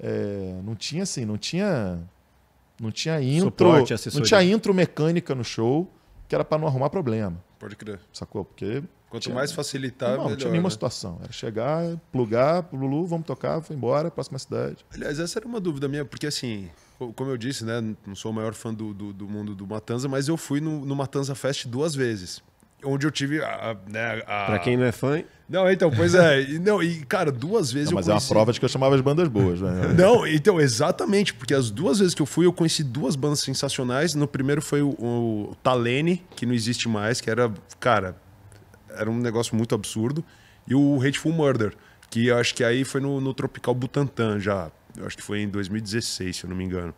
É, não tinha assim, não tinha não tinha intro, Suporte, não tinha intro mecânica no show, que era para não arrumar problema. Pode crer. Sacou? Porque quanto tinha, mais facilitar, não, melhor. Não tinha nenhuma né? situação, era chegar, plugar, Lulu, vamos tocar, foi embora, próxima cidade. Aliás, essa era uma dúvida minha, porque assim, como eu disse, né, não sou o maior fã do, do, do mundo do Matanza, mas eu fui no, no Matanza Fest duas vezes onde eu tive a. Né, a... Pra quem não é fã. Não, então, pois é. E, não, e, cara, duas vezes não, eu mas conheci... é uma prova de que eu chamava as bandas boas, né? <laughs> não, então, exatamente, porque as duas vezes que eu fui, eu conheci duas bandas sensacionais. No primeiro foi o, o Talene, que não existe mais, que era, cara, era um negócio muito absurdo. E o Hateful Murder, que eu acho que aí foi no, no Tropical Butantan já. Eu acho que foi em 2016, se eu não me engano.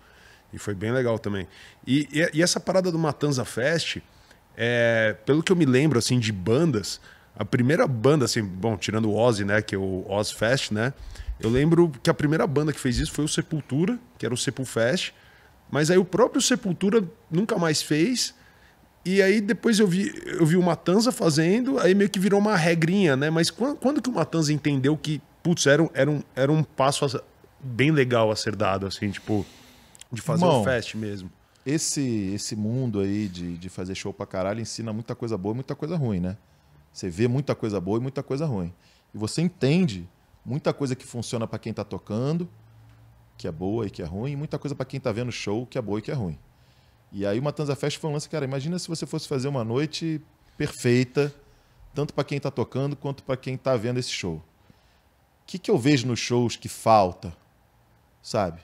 E foi bem legal também. E, e, e essa parada do Matanza Fest é, pelo que eu me lembro, assim, de bandas, a primeira banda, assim, bom, tirando o Ozzy, né, que é o Oz Fest, né, eu lembro que a primeira banda que fez isso foi o Sepultura, que era o Sepulfest, mas aí o próprio Sepultura nunca mais fez, e aí depois eu vi, eu vi o Matanza fazendo, aí meio que virou uma regrinha, né, mas quando, quando que o Matanza entendeu que, putz, era, um, era, um, era um passo a, bem legal a ser dado, assim, tipo, de fazer Bom, fest mesmo? esse, esse mundo aí de, de fazer show pra caralho ensina muita coisa boa e muita coisa ruim, né? Você vê muita coisa boa e muita coisa ruim. E você entende muita coisa que funciona para quem tá tocando, que é boa e que é ruim, e muita coisa para quem tá vendo show, que é boa e que é ruim. E aí uma Tanza Fest foi um lance, cara, imagina se você fosse fazer uma noite perfeita, tanto para quem tá tocando quanto para quem tá vendo esse show. O que, que eu vejo nos shows que falta? Sabe?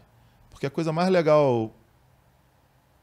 Porque a coisa mais legal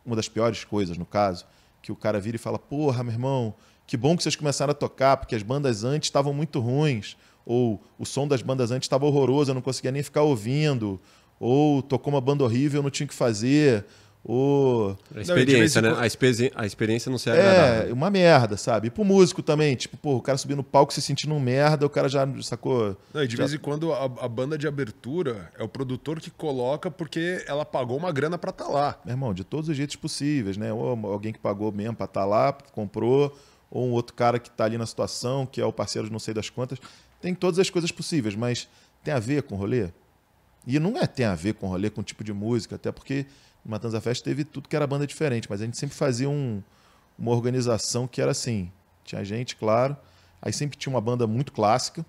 uma das piores coisas, no caso, que o cara vira e fala: Porra, meu irmão, que bom que vocês começaram a tocar, porque as bandas antes estavam muito ruins, ou o som das bandas antes estava horroroso, eu não conseguia nem ficar ouvindo, ou tocou uma banda horrível, eu não tinha o que fazer, o... Né? A experiência, não, né? A, experiência, a experiência não serve É, uma merda, sabe? E pro músico também, tipo, pô, o cara subindo no palco se sentindo um merda, o cara já sacou. Não, e de já... vez em quando a, a, banda de abertura é o produtor que coloca porque ela pagou uma grana pra estar tá lá. Meu irmão, de todos os jeitos possíveis, né? Ou alguém que pagou mesmo pra estar tá lá, comprou, ou um outro cara que tá ali na situação, que é o parceiro de não sei das quantas. Tem todas as coisas possíveis, mas tem a ver com rolê? E não é tem a ver com rolê, com tipo de música, até porque o Matanza Fest teve tudo que era banda diferente, mas a gente sempre fazia um, uma organização que era assim. Tinha gente, claro. Aí sempre tinha uma banda muito clássica,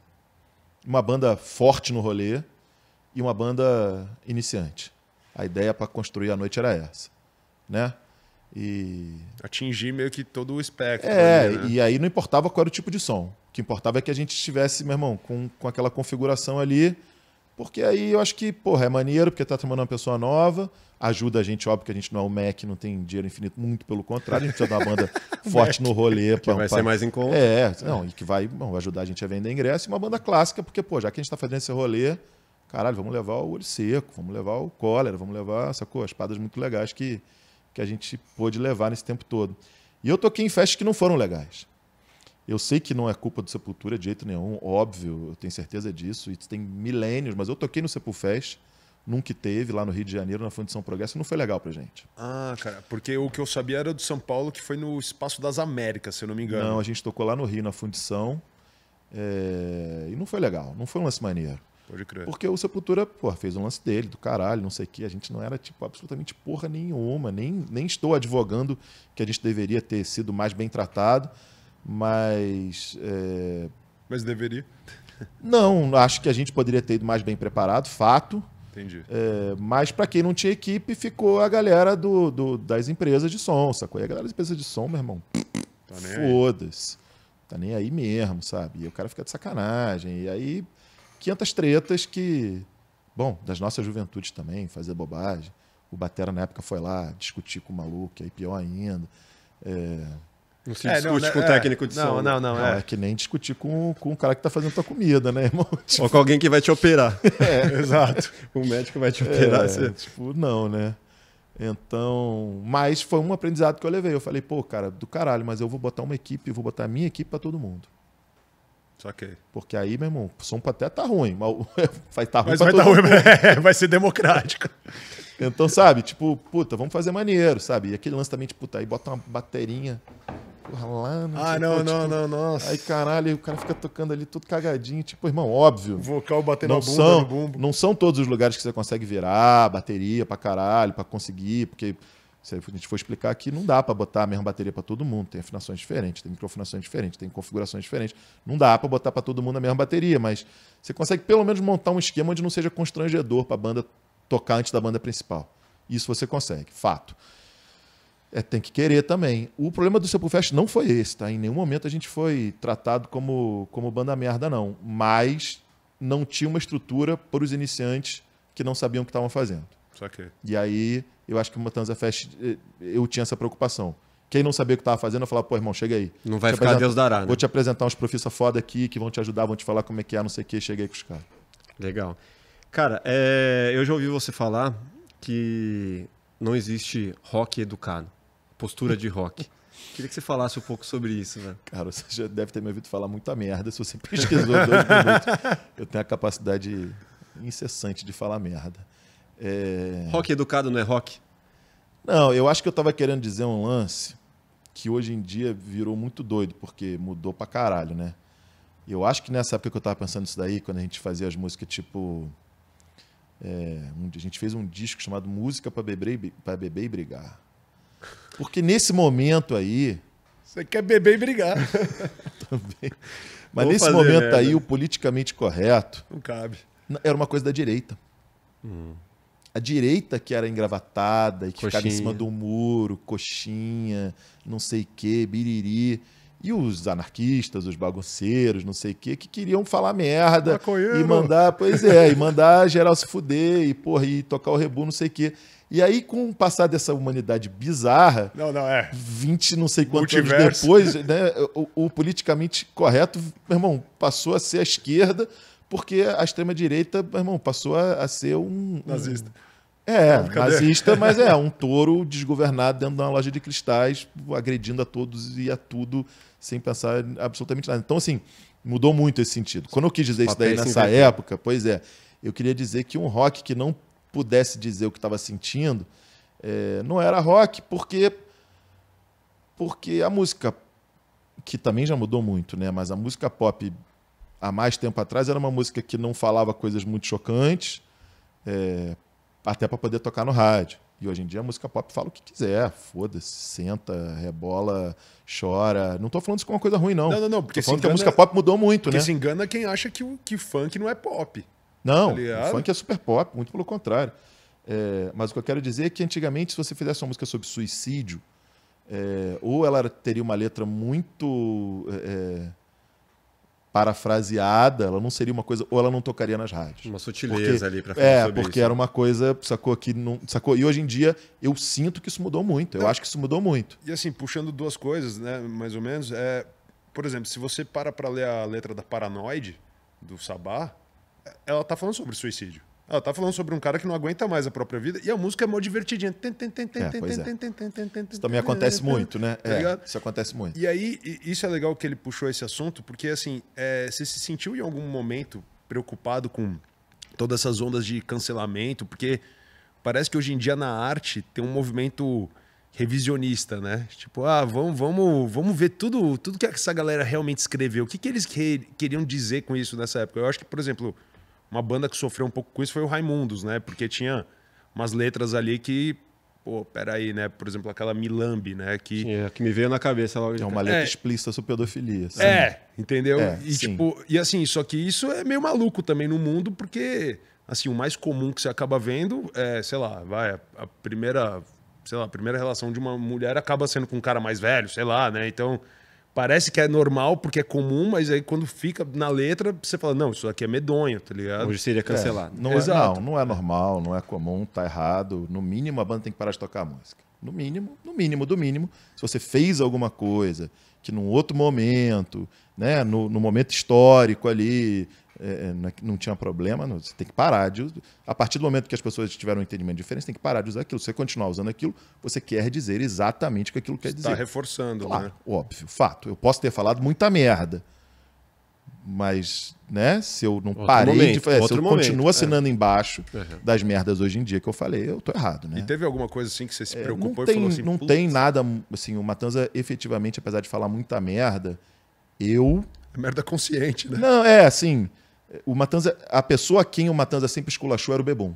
uma banda forte no rolê e uma banda iniciante. A ideia para construir a noite era essa, né? E atingir meio que todo o espectro. É, ali, né? e aí não importava qual era o tipo de som. O que importava é que a gente estivesse, meu irmão, com, com aquela configuração ali porque aí eu acho que, porra, é maneiro, porque tá tomando uma pessoa nova, ajuda a gente, óbvio que a gente não é o Mac, não tem dinheiro infinito, muito pelo contrário, a gente precisa dar uma banda <laughs> forte Mac, no rolê. Que pra, vai pra... ser mais em conta. É, é. não, é. e que vai bom, ajudar a gente a vender ingresso, e uma banda clássica, porque, pô, já que a gente tá fazendo esse rolê, caralho, vamos levar o Olho Seco, vamos levar o Cólera, vamos levar, sacou, as espadas muito legais que, que a gente pôde levar nesse tempo todo. E eu toquei em festas que não foram legais. Eu sei que não é culpa do Sepultura de jeito nenhum, óbvio, eu tenho certeza disso. E tem milênios, mas eu toquei no Sepulfest, nunca teve, lá no Rio de Janeiro, na Fundição Progresso, e não foi legal pra gente. Ah, cara, porque o que eu sabia era do São Paulo, que foi no Espaço das Américas, se eu não me engano. Não, a gente tocou lá no Rio, na Fundição, é... e não foi legal, não foi um lance maneiro. Pode crer. Porque o Sepultura, pô, fez um lance dele, do caralho, não sei o que. A gente não era, tipo, absolutamente porra nenhuma. Nem, nem estou advogando que a gente deveria ter sido mais bem tratado. Mas. É... Mas deveria? Não, acho que a gente poderia ter ido mais bem preparado, fato. Entendi. É, mas para quem não tinha equipe, ficou a galera do, do, das empresas de som, sacou? E a galera das empresas de som, meu irmão, tá foda-se. Tá nem aí mesmo, sabe? E o cara fica de sacanagem. E aí, 500 tretas que... Bom, das nossas juventudes também, fazer bobagem. O Batera, na época, foi lá discutir com o maluco, aí pior ainda. É não se é, discute não, né? com o é, técnico de Não, não, não. É. é. que nem discutir com, com o cara que tá fazendo tua comida, né, irmão? <laughs> Tipo... Ou com alguém que vai te operar. <laughs> É, exato. <laughs> O médico vai te operar. É, você... Tipo, não, né? Então, mas foi um aprendizado que eu levei. Eu falei, pô, cara, do caralho, mas eu vou botar uma equipe, vou botar a minha equipe para todo mundo. que Porque aí, meu irmão, o som até tá ruim, mas vai tá ruim mas vai tá ruim, é, vai ser democrático. então, sabe, tipo, puta, vamos fazer maneiro, sabe? E aquele lance também, tipo, puta, aí bota uma baterinha lá ah, não Ah, não, não, tipo... não, nossa. Aí, caralho, o cara fica tocando ali tudo cagadinho, tipo, irmão, óbvio. Vocal batendo não na bunda, são, bumbo. Não são todos os lugares que você consegue virar bateria pra caralho, pra conseguir, porque se a gente for explicar aqui, não dá para botar a mesma bateria para todo mundo. Tem afinações diferentes, tem microafinações diferentes, tem configurações diferentes. Não dá para botar para todo mundo a mesma bateria, mas você consegue pelo menos montar um esquema onde não seja constrangedor para a banda tocar antes da banda principal. Isso você consegue, fato. É, tem que querer também. O problema do Sepulfest não foi esse, tá? Em nenhum momento a gente foi tratado como, como banda merda, não. Mas não tinha uma estrutura para os iniciantes que não sabiam o que estavam fazendo. que... E aí, eu acho que o Matanza Fest, eh, eu tinha essa preocupação. Quem não sabia o que estava fazendo, eu falava, pô, irmão, chega aí. Não vai ficar Deus dará, né? Vou te apresentar uns profissa foda aqui que vão te ajudar, vão te falar como é que é, não sei o que, cheguei com os caras. Legal. Cara, é... eu já ouvi você falar que não existe rock educado postura de rock. Queria que você falasse um pouco sobre isso, né? Cara, você já deve ter me ouvido falar muita merda se você <laughs> pesquisou dois minutos. Eu tenho a capacidade incessante de falar merda. É... Rock educado não é rock? Não, eu acho que eu estava querendo dizer um lance que hoje em dia virou muito doido, porque mudou pra caralho, né? Eu acho que nessa época que eu estava pensando isso daí, quando a gente fazia as músicas tipo. É, um, a gente fez um disco chamado Música para beber, e, beber e Brigar. Porque nesse momento aí. Você quer beber e brigar. <laughs> também. Mas Vou nesse momento merda. aí, o politicamente correto. Não cabe. Era uma coisa da direita. Hum. A direita que era engravatada e que coxinha. ficava em cima do muro, coxinha, não sei o quê, biriri. E os anarquistas, os bagunceiros, não sei o quê, que queriam falar merda Maconheiro. e mandar, pois é, e mandar geral se fuder e porra, e tocar o rebu, não sei o quê. E aí, com o passar dessa humanidade bizarra, não, não, é. 20 não sei quantos Multiverso. anos depois, né, o, o politicamente correto, meu irmão, passou a ser a esquerda, porque a extrema-direita, meu irmão, passou a, a ser um... Nazista. Um, é, não, nazista, mas é, um <laughs> touro desgovernado dentro de uma loja de cristais, agredindo a todos e a tudo, sem pensar absolutamente nada. Então, assim, mudou muito esse sentido. Quando eu quis dizer isso daí nessa época, pois é, eu queria dizer que um rock que não pudesse dizer o que estava sentindo, é, não era rock, porque, porque a música, que também já mudou muito, né? mas a música pop há mais tempo atrás era uma música que não falava coisas muito chocantes, é, até para poder tocar no rádio. E hoje em dia a música pop fala o que quiser, foda-se, senta, rebola, chora. Não tô falando isso como uma coisa ruim, não. Não, não, não. Porque tô falando engana, que a música pop mudou muito, porque né? Porque se engana quem acha que, que funk não é pop. Não, tá o funk é super pop, muito pelo contrário. É, mas o que eu quero dizer é que antigamente, se você fizesse uma música sobre suicídio, é, ou ela teria uma letra muito é, é, parafraseada, ela não seria uma coisa, ou ela não tocaria nas rádios. Uma sutileza porque, ali para falar É, porque isso. era uma coisa, sacou, aqui não, sacou? E hoje em dia eu sinto que isso mudou muito, eu é. acho que isso mudou muito. E assim, puxando duas coisas, né, mais ou menos, é, por exemplo, se você para para ler a letra da Paranoide, do Sabá, ela tá falando sobre suicídio. Ela tá falando sobre um cara que não aguenta mais a própria vida e a música é mó divertidinha. Isso também acontece muito, né? Tá é, isso acontece muito. E aí, isso é legal que ele puxou esse assunto, porque assim, é, você se sentiu em algum momento preocupado com todas essas ondas de cancelamento, porque parece que hoje em dia na arte tem um movimento revisionista, né? Tipo, ah, vamos, vamos, vamos ver tudo, tudo que essa galera realmente escreveu. O que, que eles que, queriam dizer com isso nessa época? Eu acho que, por exemplo, uma banda que sofreu um pouco com isso foi o Raimundos, né? Porque tinha umas letras ali que pô, peraí, né? Por exemplo, aquela Milambi, né? Que... Sim, é, que me veio na cabeça logo. É uma letra é. explícita sobre pedofilia. Assim. É, entendeu? É, e, sim. tipo, e assim, só que isso é meio maluco também no mundo, porque assim, o mais comum que você acaba vendo é, sei lá, vai, a, a primeira, sei lá, a primeira relação de uma mulher acaba sendo com um cara mais velho, sei lá, né? Então, parece que é normal porque é comum, mas aí quando fica na letra, você fala, não, isso aqui é medonho, tá ligado? Hoje seria é. cancelado. É, não, é, não, não, é normal, não é comum, tá errado. No mínimo, a banda tem que parar de tocar a música. No mínimo, no mínimo, do mínimo, se você fez alguma coisa que num outro momento, né, no, no momento histórico ali, é, é, é não tinha problema, não, você tem que parar de A partir do momento que as pessoas tiveram um entendimento diferente, você tem que parar de usar aquilo. Se você continuar usando aquilo, você quer dizer exatamente o que aquilo quer dizer. Está reforçando, claro, né? Óbvio, fato. Eu posso ter falado muita merda, mas né, se eu não outro parei momento, de fazer, é, se eu momento, continuo é. assinando é. embaixo uhum. das merdas hoje em dia que eu falei, eu tô errado, né? E teve alguma coisa assim que você se preocupou não tem, e falou assim, não tem nada, assim, o Matanza efetivamente, apesar de falar muita merda, eu merda consciente, né? Não, é assim, o Matanza, a pessoa a quem o Matanza sempre esculachou era o Bebum.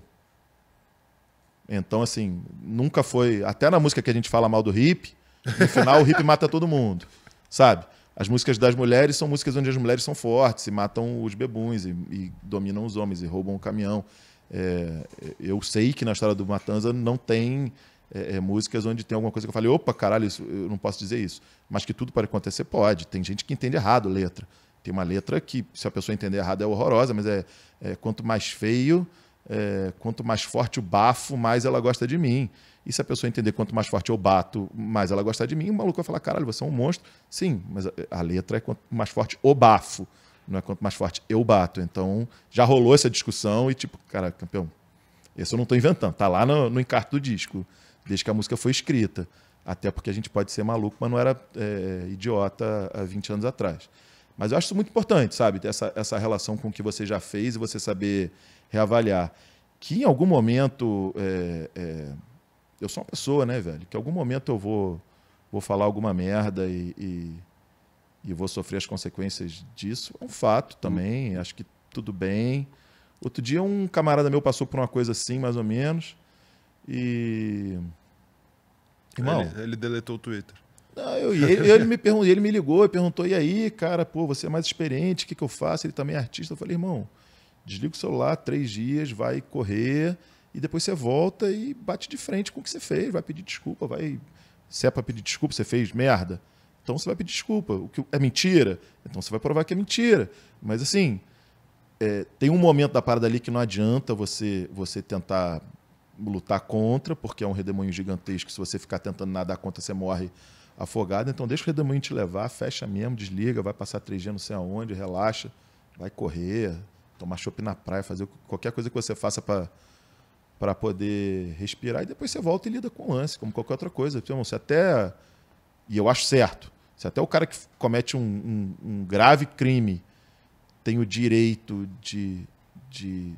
Então, assim, nunca foi. Até na música que a gente fala mal do hip, no final o hip mata todo mundo, sabe? As músicas das mulheres são músicas onde as mulheres são fortes e matam os bebuns e, e dominam os homens e roubam o caminhão. É, eu sei que na história do Matanza não tem é, é músicas onde tem alguma coisa que eu falei, opa, caralho, isso, eu não posso dizer isso. Mas que tudo pode acontecer, pode. Tem gente que entende errado letra. Tem uma letra que, se a pessoa entender errado, é horrorosa, mas é, é quanto mais feio, é, quanto mais forte o bafo, mais ela gosta de mim. E se a pessoa entender quanto mais forte eu bato, mais ela gosta de mim, o maluco vai falar: caralho, você é um monstro. Sim, mas a, a letra é quanto mais forte o bafo, não é quanto mais forte eu bato. Então já rolou essa discussão e, tipo, cara, campeão, esse eu não estou inventando, tá lá no, no, encarte do disco, desde que a música foi escrita. Até porque a gente pode ser maluco, mas não era é, idiota há 20 anos atrás. Mas eu acho isso muito importante, sabe? Ter essa, essa relação com o que você já fez e você saber reavaliar. Que em algum momento. É, é, eu sou uma pessoa, né, velho? Que em algum momento eu vou, vou falar alguma merda e, e, e vou sofrer as consequências disso. É um fato também. Uhum. Acho que tudo bem. Outro dia um camarada meu passou por uma coisa assim, mais ou menos. E. Irmão. Ele, ele deletou o Twitter. Não, eu, ele, me perguntou, ele me ligou e perguntou: e aí, cara, pô, você é mais experiente, o que, que eu faço? Ele também é artista. Eu falei, irmão, desliga o celular três dias, vai correr e depois você volta e bate de frente com o que você fez, vai pedir desculpa, vai. Se é para pedir desculpa, você fez merda. Então você vai pedir desculpa. O que é mentira? Então você vai provar que é mentira. Mas assim, é, tem um momento da parada ali que não adianta você você tentar lutar contra, porque é um redemoinho gigantesco. Se você ficar tentando nadar contra, você morre afogado, então deixa o redemoinho te levar, fecha mesmo, desliga, vai passar três dias não sei aonde, relaxa, vai correr, tomar chopp na praia, fazer qualquer coisa que você faça para para poder respirar e depois você volta e lida com o lance, como qualquer outra coisa. Então, se até e eu acho certo, se até o cara que comete um, um, um grave crime tem o direito de, de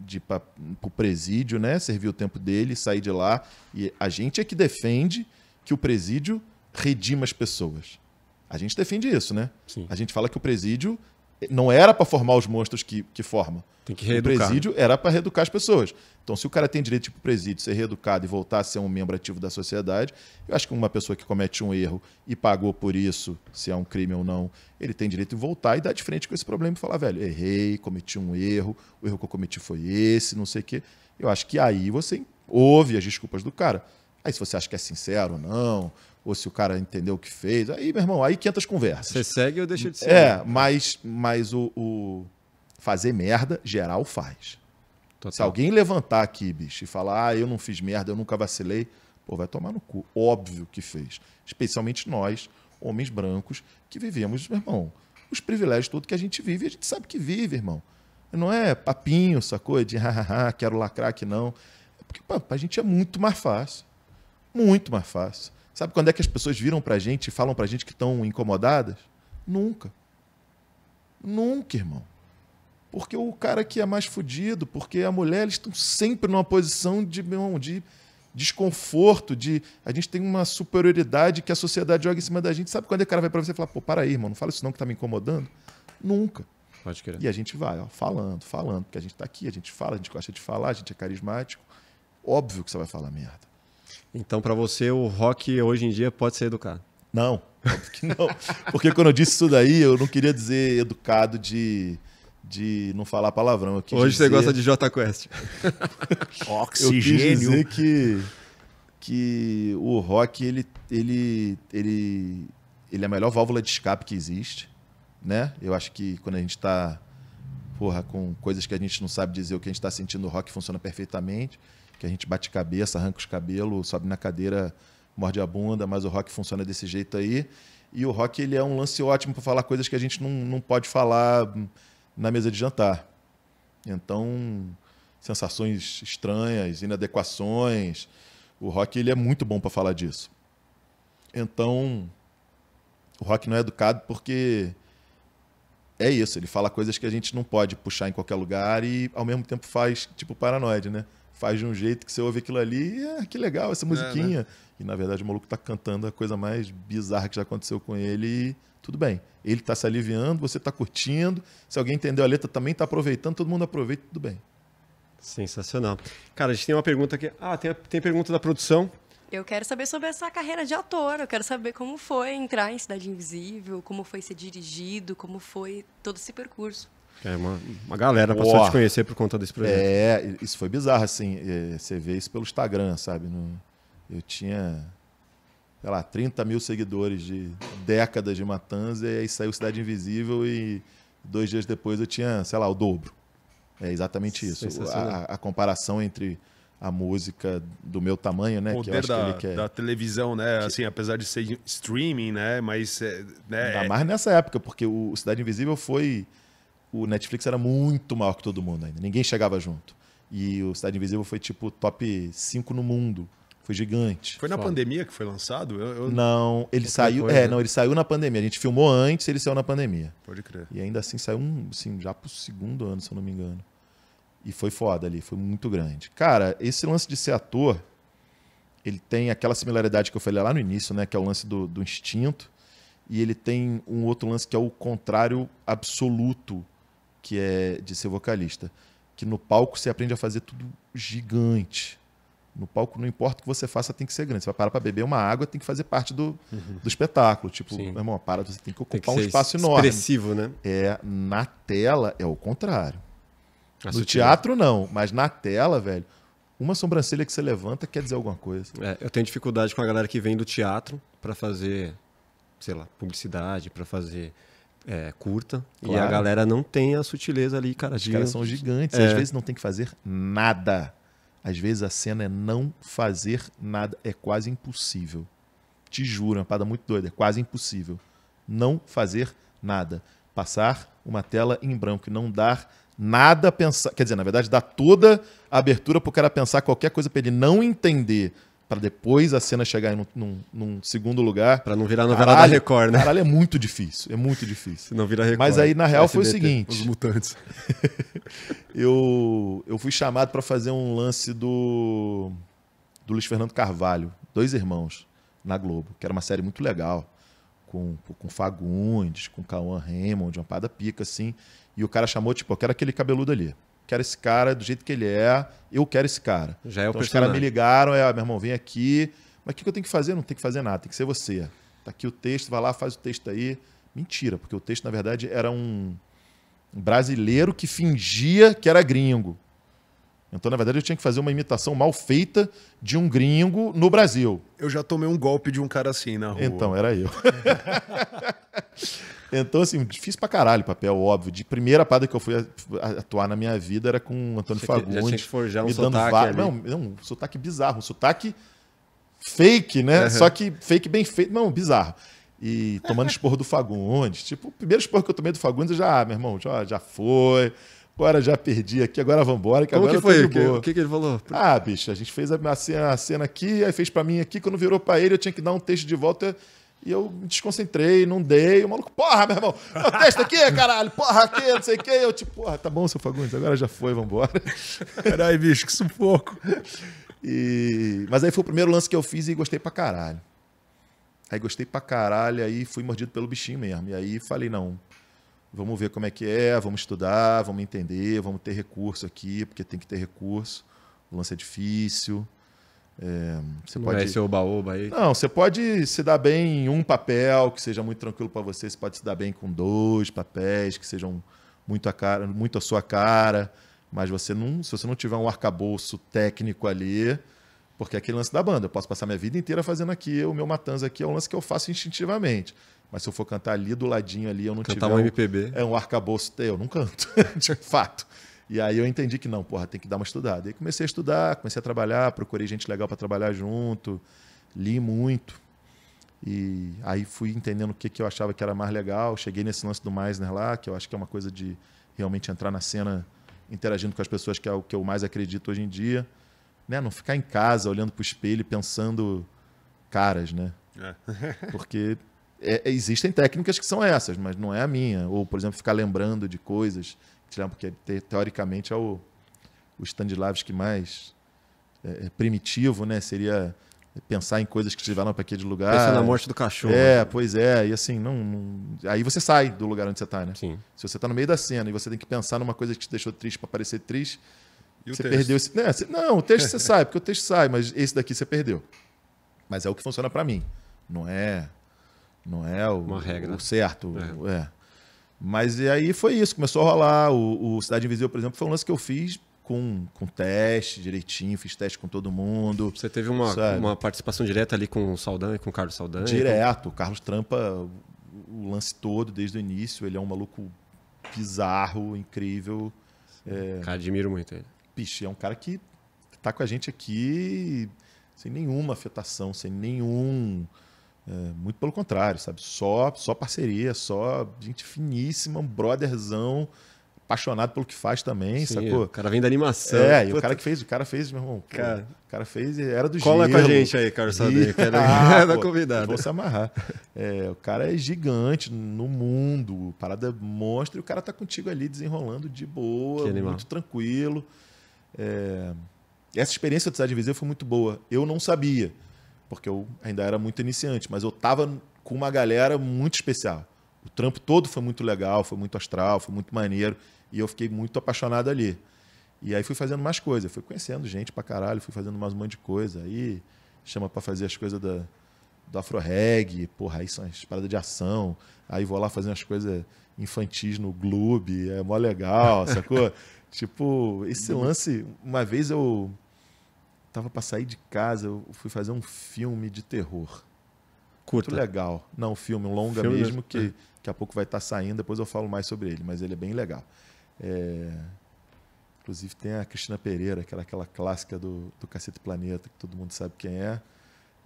de para o presídio, né? Servir o tempo dele, sair de lá. E a gente é que defende que o presídio redima as pessoas. A gente defende isso, né? Sim. A gente fala que o presídio eh, não era para formar os monstros que, que forma. Tem que reeducar. O presídio né? era para reeducar as pessoas. Então, se o cara tem direito para tipo, o pro presídio, ser reeducado e voltar a ser um membro ativo da sociedade, eu acho que uma pessoa que comete um erro e pagou por isso, se é um crime ou não, ele tem direito de voltar e dar de frente com esse problema e falar, velho, errei, cometi um erro, o erro que eu cometi foi esse, não sei o quê. Eu acho que aí você ouve as desculpas do cara. Aí se você acha que é sincero ou não, ou se o cara entendeu o que fez. Aí, meu irmão, aí 500 conversas. Você segue ou deixa de ser? É, mas, mas o, o fazer merda, geral faz. Total. Se alguém levantar aqui, bicho, e falar, ah, eu não fiz merda, eu nunca vacilei, pô, vai tomar no cu. Óbvio que fez. Especialmente nós, homens brancos, que vivemos, meu irmão, os privilégios todos que a gente vive, a gente sabe que vive, irmão. Não é papinho, sacou? De hahaha, quero lacrar que não. É porque pô, a gente é muito mais fácil. Muito mais fácil. Sabe quando é que as pessoas viram para a gente e falam para a gente que estão incomodadas? Nunca. Nunca, irmão. Porque o cara que é mais fudido, porque a mulher, eles estão sempre numa posição de, de desconforto, de a gente tem uma superioridade que a sociedade joga em cima da gente. Sabe quando é o cara vai para você e fala, pô, para aí, irmão, não fala isso não que tá me incomodando? Nunca. Pode querer. E a gente vai, ó, falando, falando, porque a gente tá aqui, a gente fala, a gente gosta de falar, a gente é carismático. Óbvio que você vai falar merda. Então, para você, o rock hoje em dia pode ser educado? Não, não. Porque quando eu disse isso daí, eu não queria dizer educado de, de não falar palavrão. Hoje dizer... você gosta de J Quest. <laughs> Oxigênio. Eu quis dizer que, que o rock, ele, ele, ele, ele é a melhor válvula de escape que existe. Né? Eu acho que quando a gente está porra, com coisas que a gente não sabe dizer o que a gente está sentindo, o rock funciona perfeitamente que a gente bate cabeça, arranca os cabelos, sobe na cadeira, morde a bunda, mas o rock funciona desse jeito aí. E o rock ele é um lance ótimo para falar coisas que a gente não, não pode falar na mesa de jantar. Então, sensações estranhas, inadequações. O rock ele é muito bom para falar disso. Então, o rock não é educado porque é isso, ele fala coisas que a gente não pode puxar em qualquer lugar e ao mesmo tempo faz tipo paranoide, né? faz de um jeito que você ouve aquilo ali e ah, que legal essa musiquinha. É, né? E na verdade o maluco tá cantando a coisa mais bizarra que já aconteceu com ele e tudo bem. Ele tá se aliviando, você tá curtindo. Se alguém entendeu a letra também tá aproveitando, todo mundo aproveita, tudo bem. Sensacional. Cara, a gente tem uma pergunta aqui. Ah, tem, tem pergunta da produção. Eu quero saber sobre essa carreira de ator. Eu quero saber como foi entrar em Cidade Invisível, como foi ser dirigido, como foi todo esse percurso. É uma, uma galera passou a te conhecer por conta desse projeto. É, isso foi bizarro, assim. É, você vê isso pelo Instagram, sabe? No, eu tinha, sei lá, 30 mil seguidores de décadas de Matanza, e aí saiu Cidade Invisível e dois dias depois eu tinha, sei lá, o dobro. É exatamente isso. A, a comparação entre a música do meu tamanho, né? O poder que da, que da, televisão, né? Que... Assim, apesar de ser streaming, né? Mas. É, né? Ainda é mais nessa época, porque o Cidade Invisível foi o Netflix era muito maior que todo mundo ainda. Ninguém chegava junto. E o Cidade Invisível foi tipo top 5 no mundo. Foi gigante. Foi na pandemia que foi lançado? Eu, eu... Não, ele saiu. Coisa, é, né? não, ele saiu na pandemia. A gente filmou antes, ele saiu na pandemia. Pode crer. E ainda assim saiu um, assim, já pro segundo ano, se eu não me engano. E foi foda ali, foi muito grande. Cara, esse lance de ser ator, ele tem aquela similaridade que eu falei lá no início, né? Que é o lance do, do instinto. E ele tem um outro lance que é o contrário absoluto que é de ser vocalista, que no palco você aprende a fazer tudo gigante. No palco, não importa o que você faça, tem que ser grande. Você vai parar para beber uma água, tem que fazer parte do, uhum. do espetáculo. Tipo, meu irmão, para, você tem que ocupar tem que um espaço enorme. Expressivo, né? É, na tela é o contrário. A no teatro, não, mas na tela, velho, uma sobrancelha que você levanta quer dizer alguma coisa. É, eu tenho dificuldade com a galera que vem do teatro para fazer, sei lá, publicidade, para fazer é, curta. Claro. E a galera não tem a sutileza ali, cara. Os de... caras são gigantes. É. Às vezes não tem que fazer nada. Às vezes a cena é não fazer nada. É quase impossível. Te juro, é uma parada muito doida. É quase impossível. Não fazer nada. Passar uma tela em branco e não dar nada a pensar. Quer dizer, na verdade, dá toda a abertura para o cara pensar qualquer coisa para ele não entender para depois a cena chegar num, num, num segundo lugar. Para não virar novela caralho, da Record, né? Caralho, é muito difícil, é muito difícil. não virar Record. Mas aí, na real, SBT, foi o seguinte... Os mutantes. <laughs> eu, eu fui chamado para fazer um lance do, do Luiz Fernando Carvalho, Dois Irmãos, na Globo, que era uma série muito legal, com, com Fagundes, com Cauã Raymond, uma parada pica, assim. E o cara chamou, tipo, eu quero aquele cabeludo ali quero esse cara do jeito que ele é, eu quero esse cara. Já é o então, Os caras me ligaram, é, meu irmão, vem aqui. Mas o que, que eu tenho que fazer? Não tem que fazer nada, tem que ser você. Tá aqui o texto, vai lá, faz o texto aí. Mentira, porque o texto, na verdade, era um brasileiro que fingia que era gringo. Então, na verdade, eu tinha que fazer uma imitação mal feita de um gringo no Brasil. Eu já tomei um golpe de um cara assim na rua. Então, era eu. <laughs> então, assim, difícil pra caralho papel, óbvio. De primeira parada que eu fui atuar na minha vida era com o Antônio Fagundes. Já tinha forjar um me dando sotaque va... Não, não, um sotaque bizarro. Um sotaque fake, né? Uhum. Só que fake bem feito. Não, bizarro. E tomando esporro do Fagundes. Tipo, o primeiro esporro que eu tomei do Fagundes, eu já, ah, meu irmão, já, já foi Agora já perdi aqui, agora vambora. Que Como agora que foi? O que, que, que, ele falou? Ah, bicho, a gente fez a, cena, a cena aqui, aí fez para mim aqui. Quando virou para ele, eu tinha que dar um texto de volta. E eu me desconcentrei, não dei. O maluco, porra, meu irmão, meu texto aqui, caralho, porra, aqui, não sei o quê. Eu, tipo, porra, tá bom, seu Fagundes, agora já foi, vambora. Caralho, bicho, que sufoco. E... Mas aí foi o primeiro lance que eu fiz e gostei pra caralho. Aí gostei pra caralho, aí fui mordido pelo bichinho mesmo. E aí falei, não, Vamos ver como é que é, vamos estudar, vamos entender, vamos ter recurso aqui, porque tem que ter recurso. O lance é difícil. É, você não pode... vai é ser o baú, aí? Não, você pode se dar bem em um papel que seja muito tranquilo para você, você pode se dar bem com dois papéis que sejam muito a, cara, muito a sua cara, mas você não, se você não tiver um arcabouço técnico ali, porque é aquele lance da banda. Eu posso passar minha vida inteira fazendo aqui. O meu Matanza aqui é um lance que eu faço instintivamente. Mas se eu for cantar ali do ladinho ali, eu não Cantar tiver. um MPB. É um arcabouço. Eu não canto, <laughs> de fato. E aí eu entendi que não, porra, tem que dar uma estudada. E aí comecei a estudar, comecei a trabalhar, procurei gente legal para trabalhar junto, li muito. E aí fui entendendo o que, que eu achava que era mais legal. Cheguei nesse lance do Meisner lá, que eu acho que é uma coisa de realmente entrar na cena interagindo com as pessoas, que é o que eu mais acredito hoje em dia né, não ficar em casa olhando para o espelho pensando caras, né? É. <laughs> Porque é, é, existem técnicas que são essas, mas não é a minha. Ou, por exemplo, ficar lembrando de coisas, né, porque teoricamente é o, o Stanislavski mais é, é, primitivo, né? Seria pensar em coisas que te levaram para aquele lugar. Pensar na morte do cachorro. É, pois é. E assim, não, não, Aí você sai do lugar onde você está, né? Sim. Se você está no meio da cena e você tem que pensar numa coisa que te deixou triste para parecer triste, e você perdeu esse. Não, o texto você <laughs> sai, porque o texto sai, mas esse daqui você perdeu. Mas é o que funciona para mim. Não é. Não é o, Uma regra. o certo. É. é. Mas e aí foi isso, começou a rolar. O, o Cidade Invisível, por exemplo, foi um lance que eu fiz com, com teste direitinho, fiz teste com todo mundo. Você teve uma, uma participação direta ali com o Saldanha, e com o Carlos Saldanha? Direto. Com... O Carlos Trampa o lance todo desde o início. Ele é um maluco bizarro, incrível. É... Cara, admiro muito ele é um cara que está com a gente aqui sem nenhuma afetação, sem nenhum. É, muito pelo contrário, sabe? Só, só parceria, só gente finíssima, um brotherzão, apaixonado pelo que faz também, Sim, sacou? O cara vem da animação. É, e o cara que fez, o cara fez, meu irmão. Cara, o cara fez e era do Cola gelo. com a gente aí, cara sabe? ah, da <laughs> <laughs> é convidada. Vou se amarrar. É, o cara é gigante no mundo, parada monstro, e o cara tá contigo ali desenrolando de boa, muito tranquilo. É... Essa experiência do Cidade Invisível foi muito boa. Eu não sabia, porque eu ainda era muito iniciante, mas eu tava com uma galera muito especial. O trampo todo foi muito legal, foi muito astral, foi muito maneiro, e eu fiquei muito apaixonado ali. E aí fui fazendo mais coisas, fui conhecendo gente pra caralho, fui fazendo mais um monte de coisa. Aí chama para fazer as coisas da, do reg, porra, aí são as paradas de ação. Aí vou lá fazer umas coisas infantis no clube, é mó legal, sacou? <laughs> Tipo, esse uhum. lance, uma vez eu tava para sair de casa, eu fui fazer um filme de terror. Curta. Muito legal. Não, um filme, um longa filme mesmo, mesmo, que é. daqui a pouco vai estar tá saindo, depois eu falo mais sobre ele, mas ele é bem legal. É... Inclusive tem a Cristina Pereira, que era aquela clássica do, do Cacete Planeta, que todo mundo sabe quem é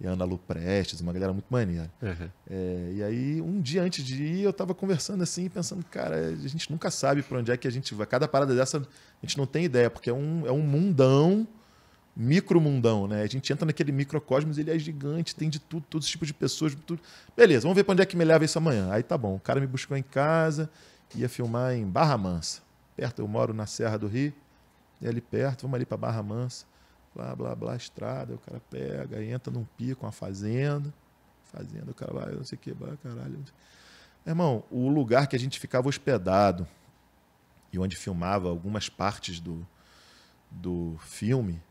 e a Ana Lu Prestes, uma galera muito maneira. Uhum. É, e aí, um dia antes de ir, eu estava conversando assim, pensando, cara, a gente nunca sabe para onde é que a gente vai. Cada parada dessa, a gente não tem ideia, porque é um, é um mundão, micromundão, né? A gente entra naquele microcosmos, ele é gigante, tem de tudo, todos os tipos de pessoas, tudo. Beleza, vamos ver para onde é que me leva isso amanhã. Aí tá bom, o cara me buscou em casa, ia filmar em Barra Mansa. Perto, eu moro na Serra do Rio, é ali perto, vamos ali para Barra Mansa blá, blá, blá, estrada, o cara pega, entra num pico, uma fazenda, fazenda, o cara vai, não sei o que, vai, caralho. Irmão, o lugar que a gente ficava hospedado e onde filmava algumas partes do, do filme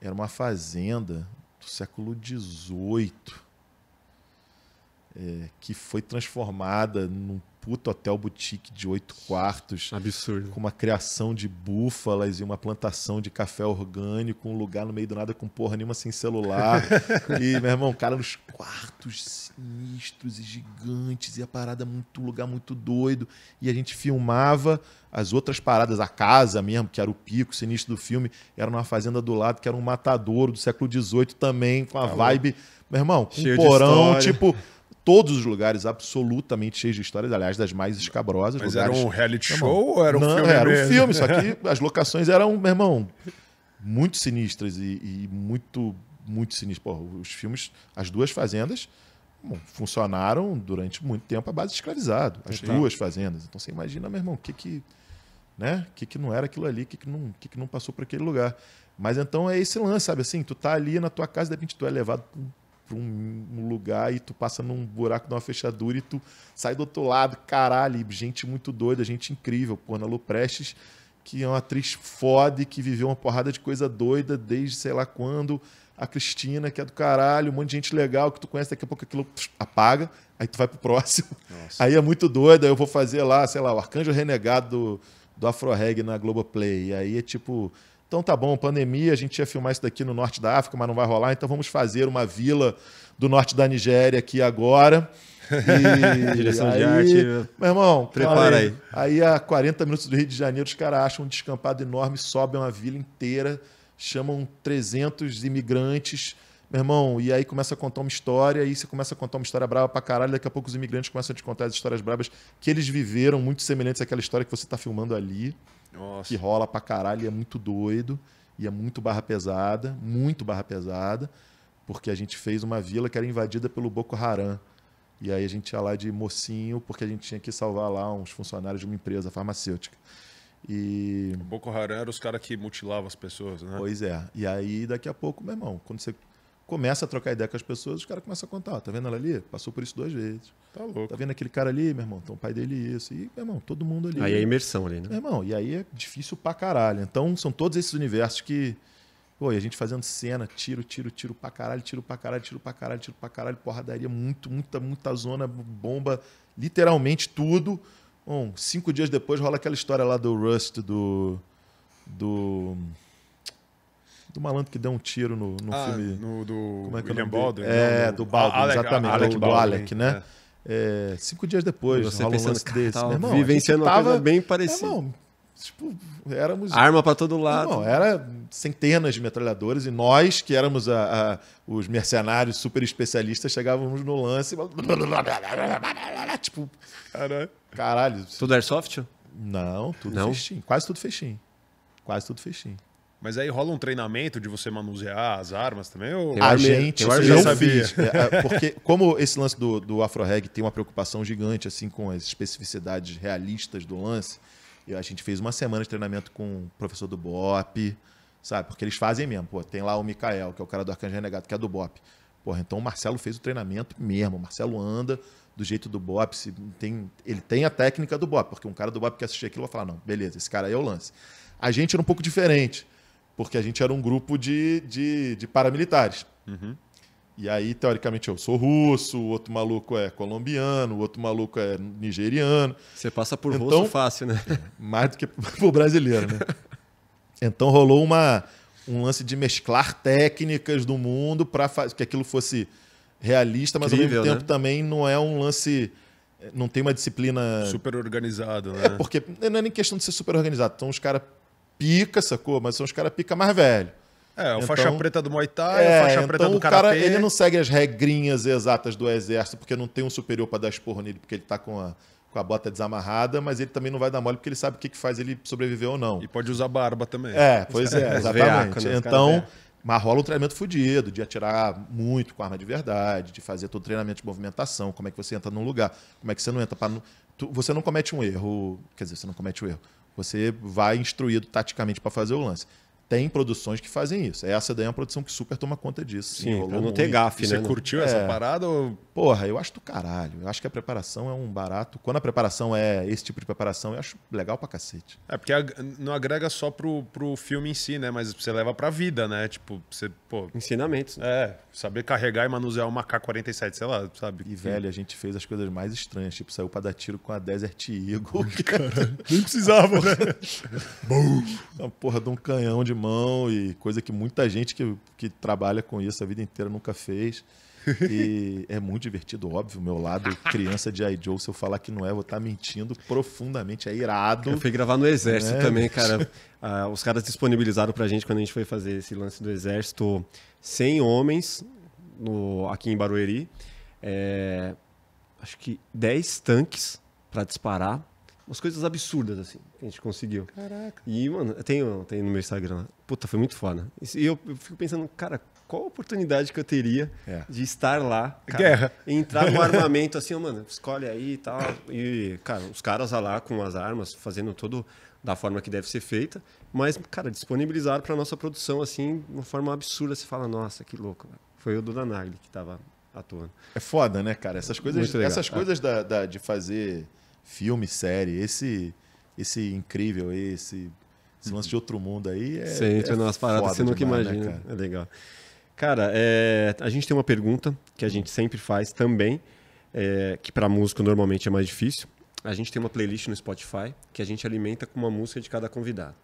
era uma fazenda do século XVIII. É, que foi transformada num puto hotel boutique de oito quartos. Absurdo. Com uma criação de búfalas e uma plantação de café orgânico, um lugar no meio do nada com porra nenhuma sem celular. <laughs> e, meu irmão, cara, nos quartos sinistros e gigantes, e a parada é muito lugar muito doido. E a gente filmava as outras paradas, a casa mesmo, que era o pico sinistro do filme, era numa fazenda do lado, que era um matadouro do século XVIII também, com a tá vibe, meu irmão, com um porão, tipo todos os lugares absolutamente cheios de histórias, aliás, das mais escabrosas. Mas lugares... era um reality tá show ou era um não, filme? Era mesmo? um filme, só que <laughs> as locações eram, meu irmão, muito sinistras e, e muito, muito sinistras. Pô, os filmes, as duas fazendas bom, funcionaram durante muito tempo à base de escravizado, as então. duas fazendas. Então você imagina, meu irmão, o que que, né? que que não era aquilo ali, o que que não, que que não passou para aquele lugar. Mas então é esse lance, sabe assim, tu tá ali na tua casa, de repente tu é levado para para um lugar e tu passa num buraco de uma fechadura e tu sai do outro lado, caralho, gente muito doida, gente incrível, pô, Ana Lu Prestes, que é uma atriz foda e que viveu uma porrada de coisa doida desde sei lá quando, a Cristina, que é do caralho, um monte de gente legal que tu conhece, daqui a pouco aquilo apaga, aí tu vai pro próximo, Nossa. aí é muito doida, eu vou fazer lá, sei lá, o Arcanjo Renegado do, do Afro Reg na Globoplay, e aí é tipo então tá bom, pandemia, a gente ia filmar isso daqui no norte da África, mas não vai rolar, então vamos fazer uma vila do norte da Nigéria aqui agora. E... <laughs> Direção aí, de arte. Meu irmão, prepara aí. Aí a 40 minutos do Rio de Janeiro, os caras acham um descampado enorme, sobem uma vila inteira, chamam 300 imigrantes. Meu irmão, e aí começa a contar uma história, e aí você começa a contar uma história brava pra caralho, daqui a pouco os imigrantes começam a te contar as histórias bravas que eles viveram, muito semelhantes àquela história que você tá filmando ali. Nossa. que rola pra caralho e é muito doido. E é muito barra pesada, muito barra pesada, porque a gente fez uma vila que era invadida pelo Boko Haram. E aí a gente ia lá de mocinho, porque a gente tinha que salvar lá uns funcionários de uma empresa farmacêutica. E... O Boko Haram era os caras que mutilavam as pessoas, né? Pois é. E aí, daqui a pouco, meu irmão, quando você começa a trocar ideia com as pessoas, os caras começam a contar. Tá vendo ela ali? Passou por isso duas vezes. Tá louco. Tá vendo aquele cara ali, meu irmão? Então, o pai dele é isso. E, meu irmão, todo mundo ali. Aí é imersão ali, né? Meu irmão, e aí é difícil pra caralho. Então, são todos esses universos que. Pô, e a gente fazendo cena, tiro, tiro, tiro pra caralho, tiro pra caralho, tiro pra caralho, tiro pra caralho, porradaria, muito, muita, muita zona, bomba, literalmente tudo. Bom, cinco dias depois rola aquela história lá do Rust, do. Do do malandro que deu um tiro no, no ah, filme. No, do Como é que é William é Baldwin. É, do Baldwin, exatamente. Alec, do, do Alec, né? É. É, cinco dias depois, você rola um lance cara, desse. Tá, irmão, vivenciando tava, uma coisa bem parecida. Irmão, tipo, éramos... Arma para todo lado. Não, era centenas de metralhadores e nós, que éramos a, a, os mercenários super especialistas, chegávamos no lance <laughs> Tipo, caralho. caralho. Tudo airsoft? Não, tudo fechinho. Quase tudo fechinho. Quase tudo fechinho. Mas aí rola um treinamento de você manusear as armas também? Ou... A gente, eu, já sabia. Fiz, é, é, porque como esse lance do, do Afro-Reg tem uma preocupação gigante assim com as especificidades realistas do lance, a gente fez uma semana de treinamento com o professor do BOP, sabe? Porque eles fazem mesmo. Pô, tem lá o Mikael, que é o cara do Arcanjo Renegado, que é do BOP. Porra, então o Marcelo fez o treinamento mesmo. O Marcelo anda do jeito do BOP. Se tem, ele tem a técnica do BOP, porque um cara do BOP que assistir aquilo vai falar: não, beleza, esse cara aí é o lance. A gente era um pouco diferente porque a gente era um grupo de, de, de paramilitares. Uhum. E aí, teoricamente, eu sou russo, o outro maluco é colombiano, o outro maluco é nigeriano. Você passa por então, russo fácil, né? É, mais do que <laughs> por brasileiro, né? então rolou uma, um lance de mesclar técnicas do mundo para que aquilo fosse realista, mas Incrível, ao mesmo tempo né? também não é um lance. Não tem uma disciplina. Super organizado, é, né? É, porque não é nem questão de ser super organizado. Então os caras pica, sacou? Mas são os caras pica mais velho. É, o então, faixa preta do Muay Thai, é, o faixa é, preta então do karatê. o cara, ele não segue as regrinhas exatas do exército, porque não tem um superior para dar esporro nele, porque ele tá com a, com a bota desamarrada, mas ele também não vai dar mole porque ele sabe o que, que faz ele sobreviver ou não. E pode usar barba também. É, pois é, <laughs> exatamente. Né? Então, mas rola um treinamento fodido, de atirar muito com arma de verdade, de fazer todo o treinamento de movimentação, como é que você entra num lugar, como é que você não entra para... Você não comete um erro, quer dizer, você não comete um erro. Você vai instruído taticamente para fazer o lance tem produções que fazem isso. Essa daí é uma produção que super toma conta disso. Sim, pra não muito. ter gafe, Você né? Você curtiu é. essa parada? Ou... Porra, eu acho do caralho. Eu acho que a preparação é um barato. Quando a preparação é esse tipo de preparação, eu acho legal pra cacete. É, porque não agrega só pro, pro filme em si, né? Mas você leva pra vida, né? Tipo, você, pô... Ensinamentos. Né? É, saber carregar e manusear uma K-47, sei lá, sabe? E, velho, a gente fez as coisas mais estranhas. Tipo, saiu pra dar tiro com a Desert Eagle. Cara, nem precisava, né? Bum! <laughs> Uma porra de um canhão de mão e coisa que muita gente que, que trabalha com isso a vida inteira nunca fez. E <laughs> é muito divertido, óbvio. Meu lado, criança de I. Joe, se eu falar que não é, vou estar tá mentindo profundamente. É irado. Eu fui gravar no Exército né? também, <laughs> cara. ah, os caras disponibilizaram pra gente quando a gente foi fazer esse lance do Exército 100 homens no, aqui em Barueri. É, acho que 10 tanques para disparar umas coisas absurdas, assim, que a gente conseguiu. Caraca. E, mano, tem, tem no meu Instagram lá. Puta, foi muito foda. E eu, eu fico pensando, cara, qual a oportunidade que eu teria é. de estar lá? Cara, Guerra. Entrar com <laughs> armamento, assim, mano, escolhe aí e tal. E, cara, os caras lá com as armas, fazendo todo da forma que deve ser feita, mas, cara, disponibilizaram para nossa produção, assim, de uma forma absurda. Você fala, nossa, que louco. Foi o do Danagli que tava atuando. É foda, né, cara? Essas coisas, essas é. coisas ah. da, da, de fazer filme, série, esse esse incrível, esse, esse lance de outro mundo aí. É, você entra é nas paradas que você nunca né, imagina. Né, é legal. Cara, é, a gente tem uma pergunta que a gente sempre faz também, é, que para músico normalmente é mais difícil. A gente tem uma playlist no Spotify que a gente alimenta com uma música de cada convidado.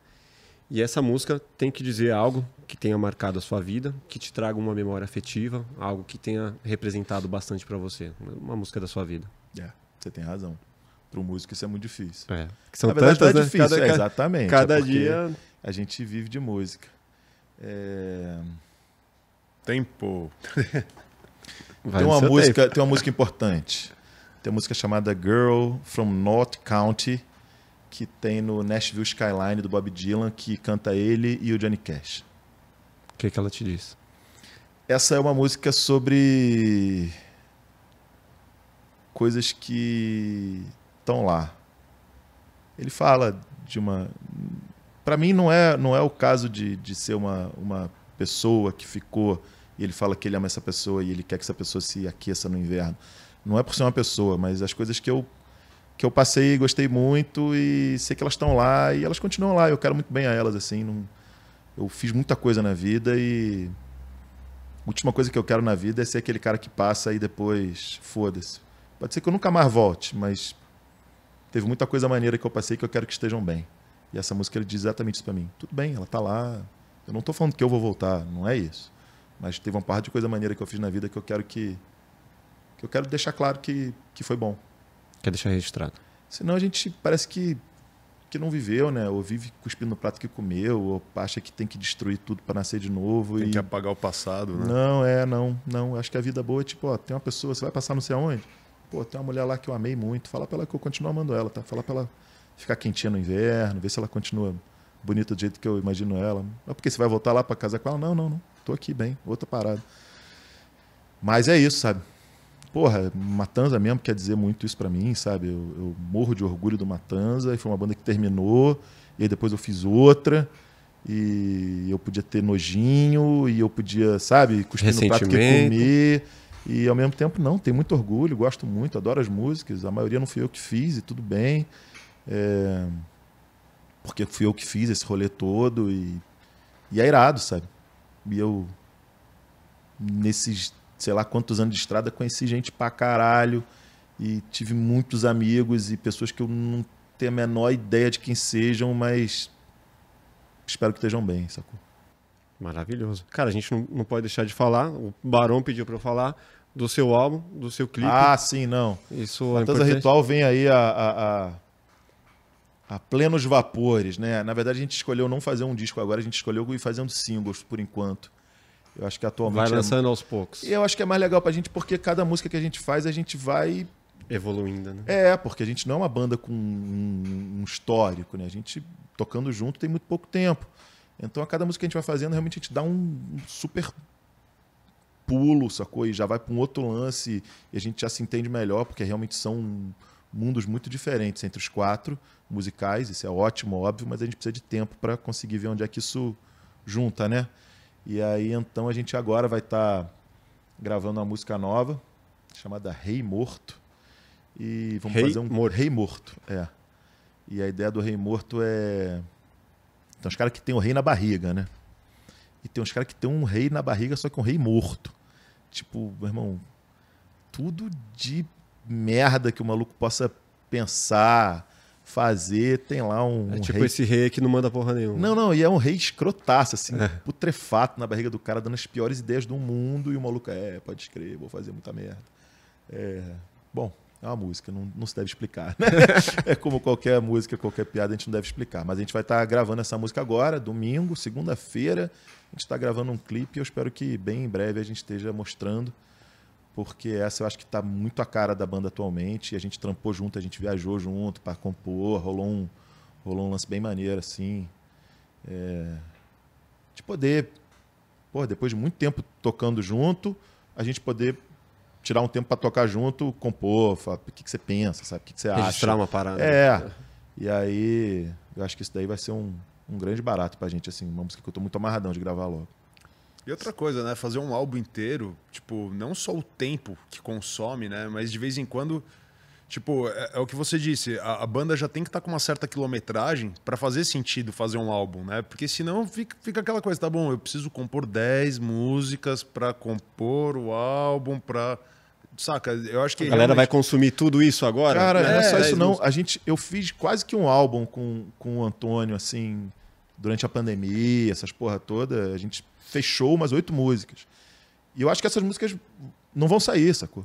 E essa música tem que dizer algo que tenha marcado a sua vida, que te traga uma memória afetiva, algo que tenha representado bastante para você, uma música da sua vida. É, você tem razão. Para o músico isso é muito difícil. É. Que são Na verdade, tantas, é né? difícil, cada, é, exatamente. Cada é dia a gente vive de música. É... Tempo. <laughs> tem uma música, tempo. tem uma música importante. Tem uma música chamada Girl from North County que tem no Nashville Skyline do Bob Dylan que canta ele e o Johnny Cash. O que, é que ela te diz? Essa é uma música sobre coisas que estão lá. Ele fala de uma. Para mim, não é, não é o caso de, de ser uma, uma pessoa que ficou e ele fala que ele ama essa pessoa e ele quer que essa pessoa se aqueça no inverno. Não é por ser uma pessoa, mas as coisas que eu que eu passei, gostei muito e sei que elas estão lá e elas continuam lá. Eu quero muito bem a elas assim. Não... Eu fiz muita coisa na vida e a última coisa que eu quero na vida é ser aquele cara que passa e depois foda-se. Pode ser que eu nunca mais volte, mas teve muita coisa maneira que eu passei que eu quero que estejam bem. E essa música ele diz exatamente isso para mim. Tudo bem, ela tá lá. Eu não tô falando que eu vou voltar, não é isso. Mas teve uma parte de coisa maneira que eu fiz na vida que eu quero que que eu quero deixar claro que que foi bom. Quer deixar registrado. Senão a gente parece que que não viveu, né? Ou vive cuspindo no prato que comeu, ou acha que tem que destruir tudo para nascer de novo. Tem e... que apagar o passado, né? Não, é, não, não. Acho que a vida boa é tipo, ó, tem uma pessoa, você vai passar não sei aonde Pô, tem uma mulher lá que eu amei muito. Fala pra ela que eu continuo amando ela, tá? Fala pra ela ficar quentinha no inverno, ver se ela continua bonita do jeito que eu imagino ela. Não é porque você vai voltar lá para casa com ela. Não, não, não. Tô aqui bem, outra parada. Mas é isso, sabe? Porra, Matanza mesmo quer dizer muito isso para mim, sabe? Eu, eu, morro de orgulho do Matanza, e foi uma banda que terminou, e aí depois eu fiz outra, e eu podia ter nojinho, e eu podia, sabe, cuspir no prato que eu e ao mesmo tempo, não, tenho muito orgulho, gosto muito, adoro as músicas. A maioria não fui eu que fiz e tudo bem. É... Porque fui eu que fiz esse rolê todo e, e é irado, sabe? E eu, nesses sei lá quantos anos de estrada, conheci gente pra caralho e tive muitos amigos e pessoas que eu não tenho a menor ideia de quem sejam, mas espero que estejam bem, sacou? Maravilhoso. Cara, a gente não, não pode deixar de falar. O Barão pediu para eu falar do seu álbum, do seu clipe. Ah, sim, não. Isso é Matanza é Ritual vem aí a, a, a, a, plenos vapores, né? Na verdade, a gente escolheu não fazer um disco agora, a gente escolheu ir fazendo singles por enquanto. Eu acho que atualmente. Vai é lançando é... aos poucos. E eu acho que é mais legal pra gente porque cada música que a gente faz, a gente vai. Evoluindo, né? É, porque a gente não é uma banda com um, um histórico, né? A gente tocando junto tem muito pouco tempo. Então, a cada música que a gente vai fazendo, realmente a gente dá um super pulo, sacou? E já vai para um outro lance e a gente já se entende melhor, porque realmente são mundos muito diferentes entre os quatro musicais. Isso é ótimo, óbvio, mas a gente precisa de tempo para conseguir ver onde é que isso junta, né? E aí, então, a gente agora vai estar tá gravando uma música nova chamada Rei Morto. E vamos Rei fazer um Morto. Rei Morto, é. E a ideia do Rei Morto é tem uns caras que tem o rei na barriga, né? E tem uns caras que tem um rei na barriga, só que um rei morto. Tipo, meu irmão, tudo de merda que o maluco possa pensar, fazer, tem lá um. É tipo rei... esse rei que não manda porra nenhuma. Não, não, e é um rei escrotaço, assim, é. putrefato na barriga do cara, dando as piores ideias do mundo, e o maluco, é, pode escrever, vou fazer muita merda. É. Bom, é uma música, não, não se deve explicar. Né? <laughs> é como qualquer música, qualquer piada, a gente não deve explicar. Mas a gente vai estar tá gravando essa música agora, domingo, segunda-feira. A gente está gravando um clipe e eu espero que bem em breve a gente esteja mostrando. Porque essa eu acho que está muito a cara da banda atualmente. E A gente trampou junto, a gente viajou junto para compor, rolou um, rolou um lance bem maneiro, assim. É... De poder, pô, depois de muito tempo tocando junto, a gente poder tirar um tempo para tocar junto, compor, falar o que, que você pensa, sabe? O que, que você Registrar acha. Registrar uma parada. É. E aí, eu acho que isso daí vai ser um, um grande barato pra gente, assim. Uma música que eu tô muito amarradão de gravar logo. E outra coisa, né? Fazer um álbum inteiro, tipo, não só o tempo que consome, né? Mas de vez em quando Tipo, é, é, o que você disse, a, a banda já tem que estar tá com uma certa quilometragem para fazer sentido fazer um álbum, né? Porque senão fica, fica aquela coisa, tá bom, eu preciso compor 10 músicas para compor o álbum, para saca? Eu acho que a galera realmente... vai consumir tudo isso agora. Cara, não é, é só isso não. A gente, eu fiz quase que um álbum com, com o Antônio assim durante a pandemia, essas porra toda. A gente fechou umas oito músicas e eu acho que essas músicas não vão sair, sacou?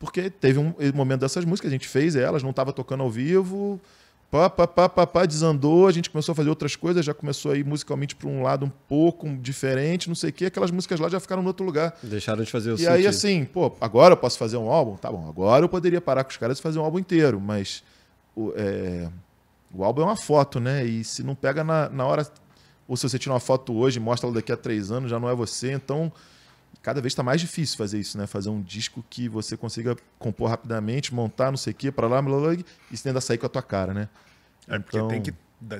porque teve um momento dessas músicas, a gente fez elas, não estava tocando ao vivo, pá, pá, pá, pá, pá, desandou, a gente começou a fazer outras coisas, já começou a ir musicalmente para um lado um pouco diferente, não sei o quê, aquelas músicas lá já ficaram no outro lugar. Deixaram de fazer o E sentido. aí, assim, pô, agora eu posso fazer um álbum? Tá bom, agora eu poderia parar com os caras e fazer um álbum inteiro, mas o, é, o álbum é uma foto, né? E se não pega na, na hora, ou se você tira uma foto hoje e mostra ela daqui a três anos, já não é você, então cada vez está mais difícil fazer isso, né? Fazer um disco que você consiga compor rapidamente, montar, não sei o quê, para lá, blá, blá, e se tentar sair com a tua cara, né? É porque então... tem que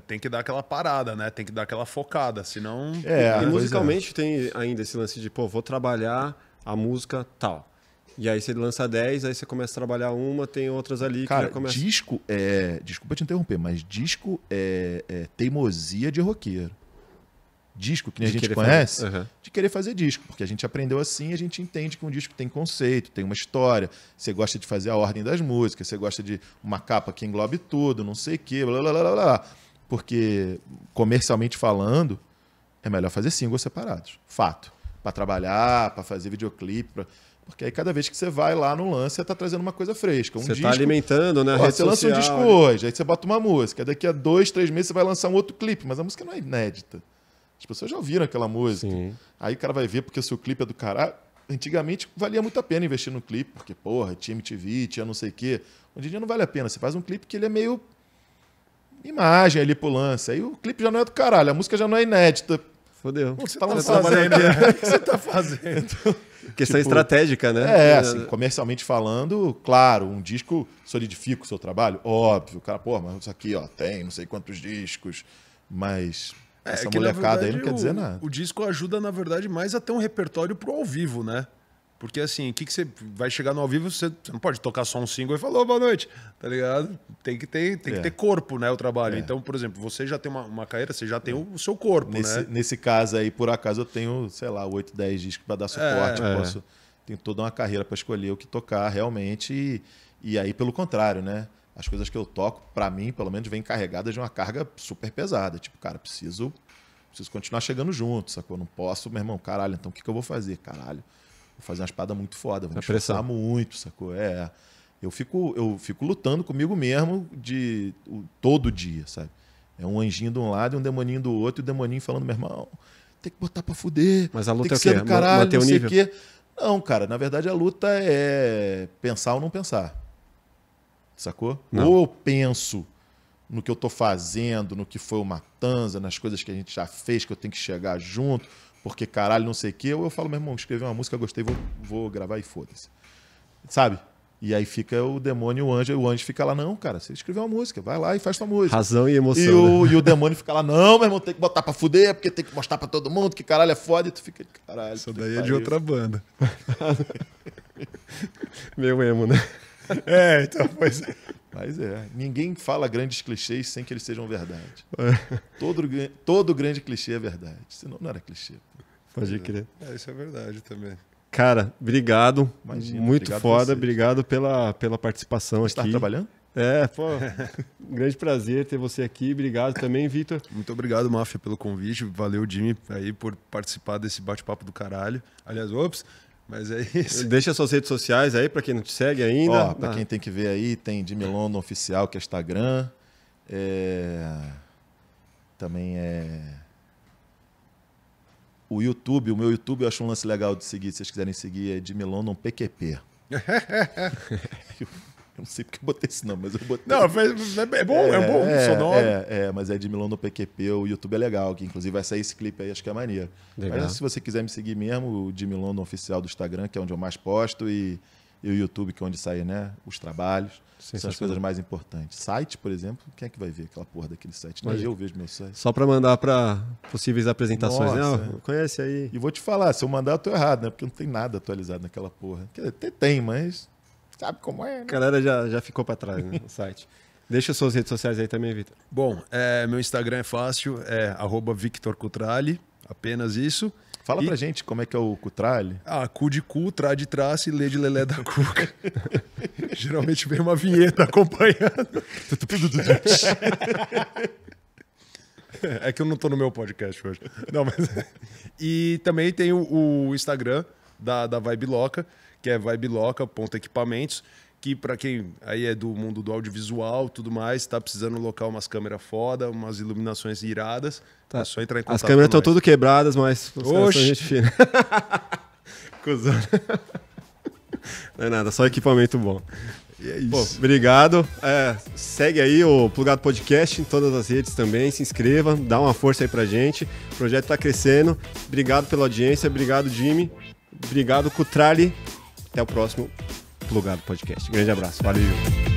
tem que dar aquela parada, né? Tem que dar aquela focada, senão é, e, é. musicalmente é. tem ainda esse lance de, pô, vou trabalhar a música tal. E aí você lança 10, aí você começa a trabalhar uma, tem outras ali Cara, que começa... disco é, desculpa te interromper, mas disco é, é teimosia de roqueiro disco que a gente conhece, uhum. de querer fazer disco, porque a gente aprendeu assim, a gente entende que um disco tem conceito, tem uma história, você gosta de fazer a ordem das músicas, você gosta de uma capa que englobe tudo, não sei o quê, blá, blá, blá, blá. Porque, comercialmente falando, é melhor fazer singles separados. Fato. Para trabalhar, para fazer videoclipe, pra... Porque aí cada vez que você vai lá no lance, você tá trazendo uma coisa fresca. Um você tá disco, tá alimentando, né? Ó, você social, lança um disco né? hoje, aí você bota uma música. Daqui a dois, três meses você vai lançar um outro clipe, mas a música não é inédita. As pessoas já ouviram aquela música. Sim. Aí o cara vai ver porque o seu clipe é do caralho. Antigamente valia muito a pena investir no clipe, porque, porra, tinha MTV, tinha não sei o quê. Hoje em dia não vale a pena. Você faz um clipe que ele é meio imagem ali pro lance. Aí o clipe já não é do caralho, a música já não é inédita. Fodeu. Tá tá né? <laughs> O que você tá, você <laughs> tá fazendo? o que você tá fazendo? Questão tipo, estratégica, né? É, assim, comercialmente falando, claro, um disco solidifica o seu trabalho, óbvio. O cara, pô, mas isso aqui, ó, tem não sei quantos discos, mas é, Essa que, molecada verdade, aí não quer dizer nada. O, o disco ajuda, na verdade, mais a ter um repertório pro ao vivo, né? Porque assim, o que, que você vai chegar no ao vivo, você, você, não pode tocar só um single e falar, boa noite, tá ligado? Tem que ter, tem é. que ter corpo, né, o trabalho. É. Então, por exemplo, você já tem uma, uma carreira, você já tem o, o seu corpo, nesse, né? Nesse caso aí, por acaso, eu tenho, sei lá, 8, 10 discos para dar é. suporte, é, posso... Tenho toda uma carreira para escolher o que tocar realmente e, e aí, pelo contrário, né? as coisas que eu toco, para mim, pelo menos, vem carregadas de uma carga super pesada. Tipo, cara, preciso, preciso continuar chegando junto, sacou? Não posso, meu irmão, caralho, então o que, que eu vou fazer? Caralho, vou fazer uma espada muito foda, vou é me pressar muito, sacou? É. Eu fico, eu fico lutando comigo mesmo de o, todo dia, sabe? É um anjinho de um lado e um demoninho do outro, e o demoninho falando, meu irmão, tem que botar pra fuder. Mas a luta tem é que é o quê? Caralho, Manter o nível? Não, cara, na verdade a luta é pensar ou não pensar sacou? Não. Ou eu penso no que eu estou fazendo, no que foi o Matanza, nas coisas que a gente já fez, que eu tenho que chegar junto, porque caralho, não sei o quê. Ou eu falo, meu irmão, escrevi uma música, gostei, vou, vou gravar e foda-se. Sabe? E aí fica o demônio e o anjo, e o anjo fica lá, não, cara, você escreveu uma música, vai lá e faz tua música. Razão e emoção. E o, né? e o demônio fica lá, não, meu irmão, tem que botar pra fuder, porque tem que mostrar pra todo mundo que caralho é foda, e tu fica, caralho. Isso daí é de outra banda. <laughs> meu emo, né? <laughs> É, então, pois é. Mas é, ninguém fala grandes clichês sem que eles sejam verdade. <laughs> É. Todo, todo grande clichê é verdade, senão não era clichê. Pode é crer. É, isso é verdade também. Cara, obrigado. Imagina, Muito obrigado foda. Obrigado pela, pela participação Você tá aqui. Está trabalhando? É, pô, um grande prazer ter você aqui. Obrigado também, Vitor. Muito obrigado, Máfia, pelo convite. Valeu, Jimmy, aí por participar desse bate-papo do caralho. Aliás, ops, mas é <laughs> isso. Deixa suas redes sociais aí para quem não te segue ainda. para ah. quem tem que ver aí, tem Dimilono Oficial, que é Instagram. É... Também é. O YouTube, o meu YouTube eu acho um lance legal de seguir. Se vocês quiserem seguir, é London PQP. <laughs> <laughs> não sei porque eu botei esse nome, mas eu botei. Não, é, bom, é, é bom é, sonoro. É, é, mas é de Milão no PQP, o YouTube é legal, que inclusive vai sair esse clipe aí, acho que é maneiro. Legal. Mas se você quiser me seguir mesmo, o de Milão no oficial do Instagram, que é onde eu mais posto, e, e o YouTube, que é onde saem né, os trabalhos. São as coisas mais importantes. Site, por exemplo, quem é que vai ver aquela porra daquele site? mas eu vejo meu site. Só para mandar para possíveis apresentações, né? Nossa, né? É. Conhece aí. E vou te falar, se eu mandar, eu tô errado, né? Porque não tem nada atualizado naquela porra. Quer dizer, até tem, mas Sabe como é? Né? A galera já, já ficou para trás né, no <laughs> site. Deixa suas redes sociais aí também, Vitor. Bom, é, meu Instagram é fácil, é @victorcutrali, apenas isso. Fala e... pra gente como é que é o Cutrale. Ah, cu de cu, tra de traço e lê de lelé da cuca. <laughs> Geralmente vem uma vinheta acompanhando. <laughs> é que eu não tô no meu podcast hoje. Não, mas... E também tem o, o Instagram da, da Vibe Loca, que é equipamentos que para quem aí é do mundo do audiovisual tudo mais, tá precisando locar umas câmeras foda, umas iluminações iradas, tá. é só entrar em contato As câmeras estão tudo quebradas, mas os gente fina. <laughs> Cusão. <laughs> Não é nada, só equipamento bom. E é isso. obrigado. É, segue aí o Plugado Podcast em todas as redes também. Se inscreva, dá uma força aí pra gente. O projeto tá crescendo. Obrigado pela audiência, obrigado, Jimmy. Obrigado, Cutrali. Até o próximo Plugado Podcast. Grande abraço. Valeu.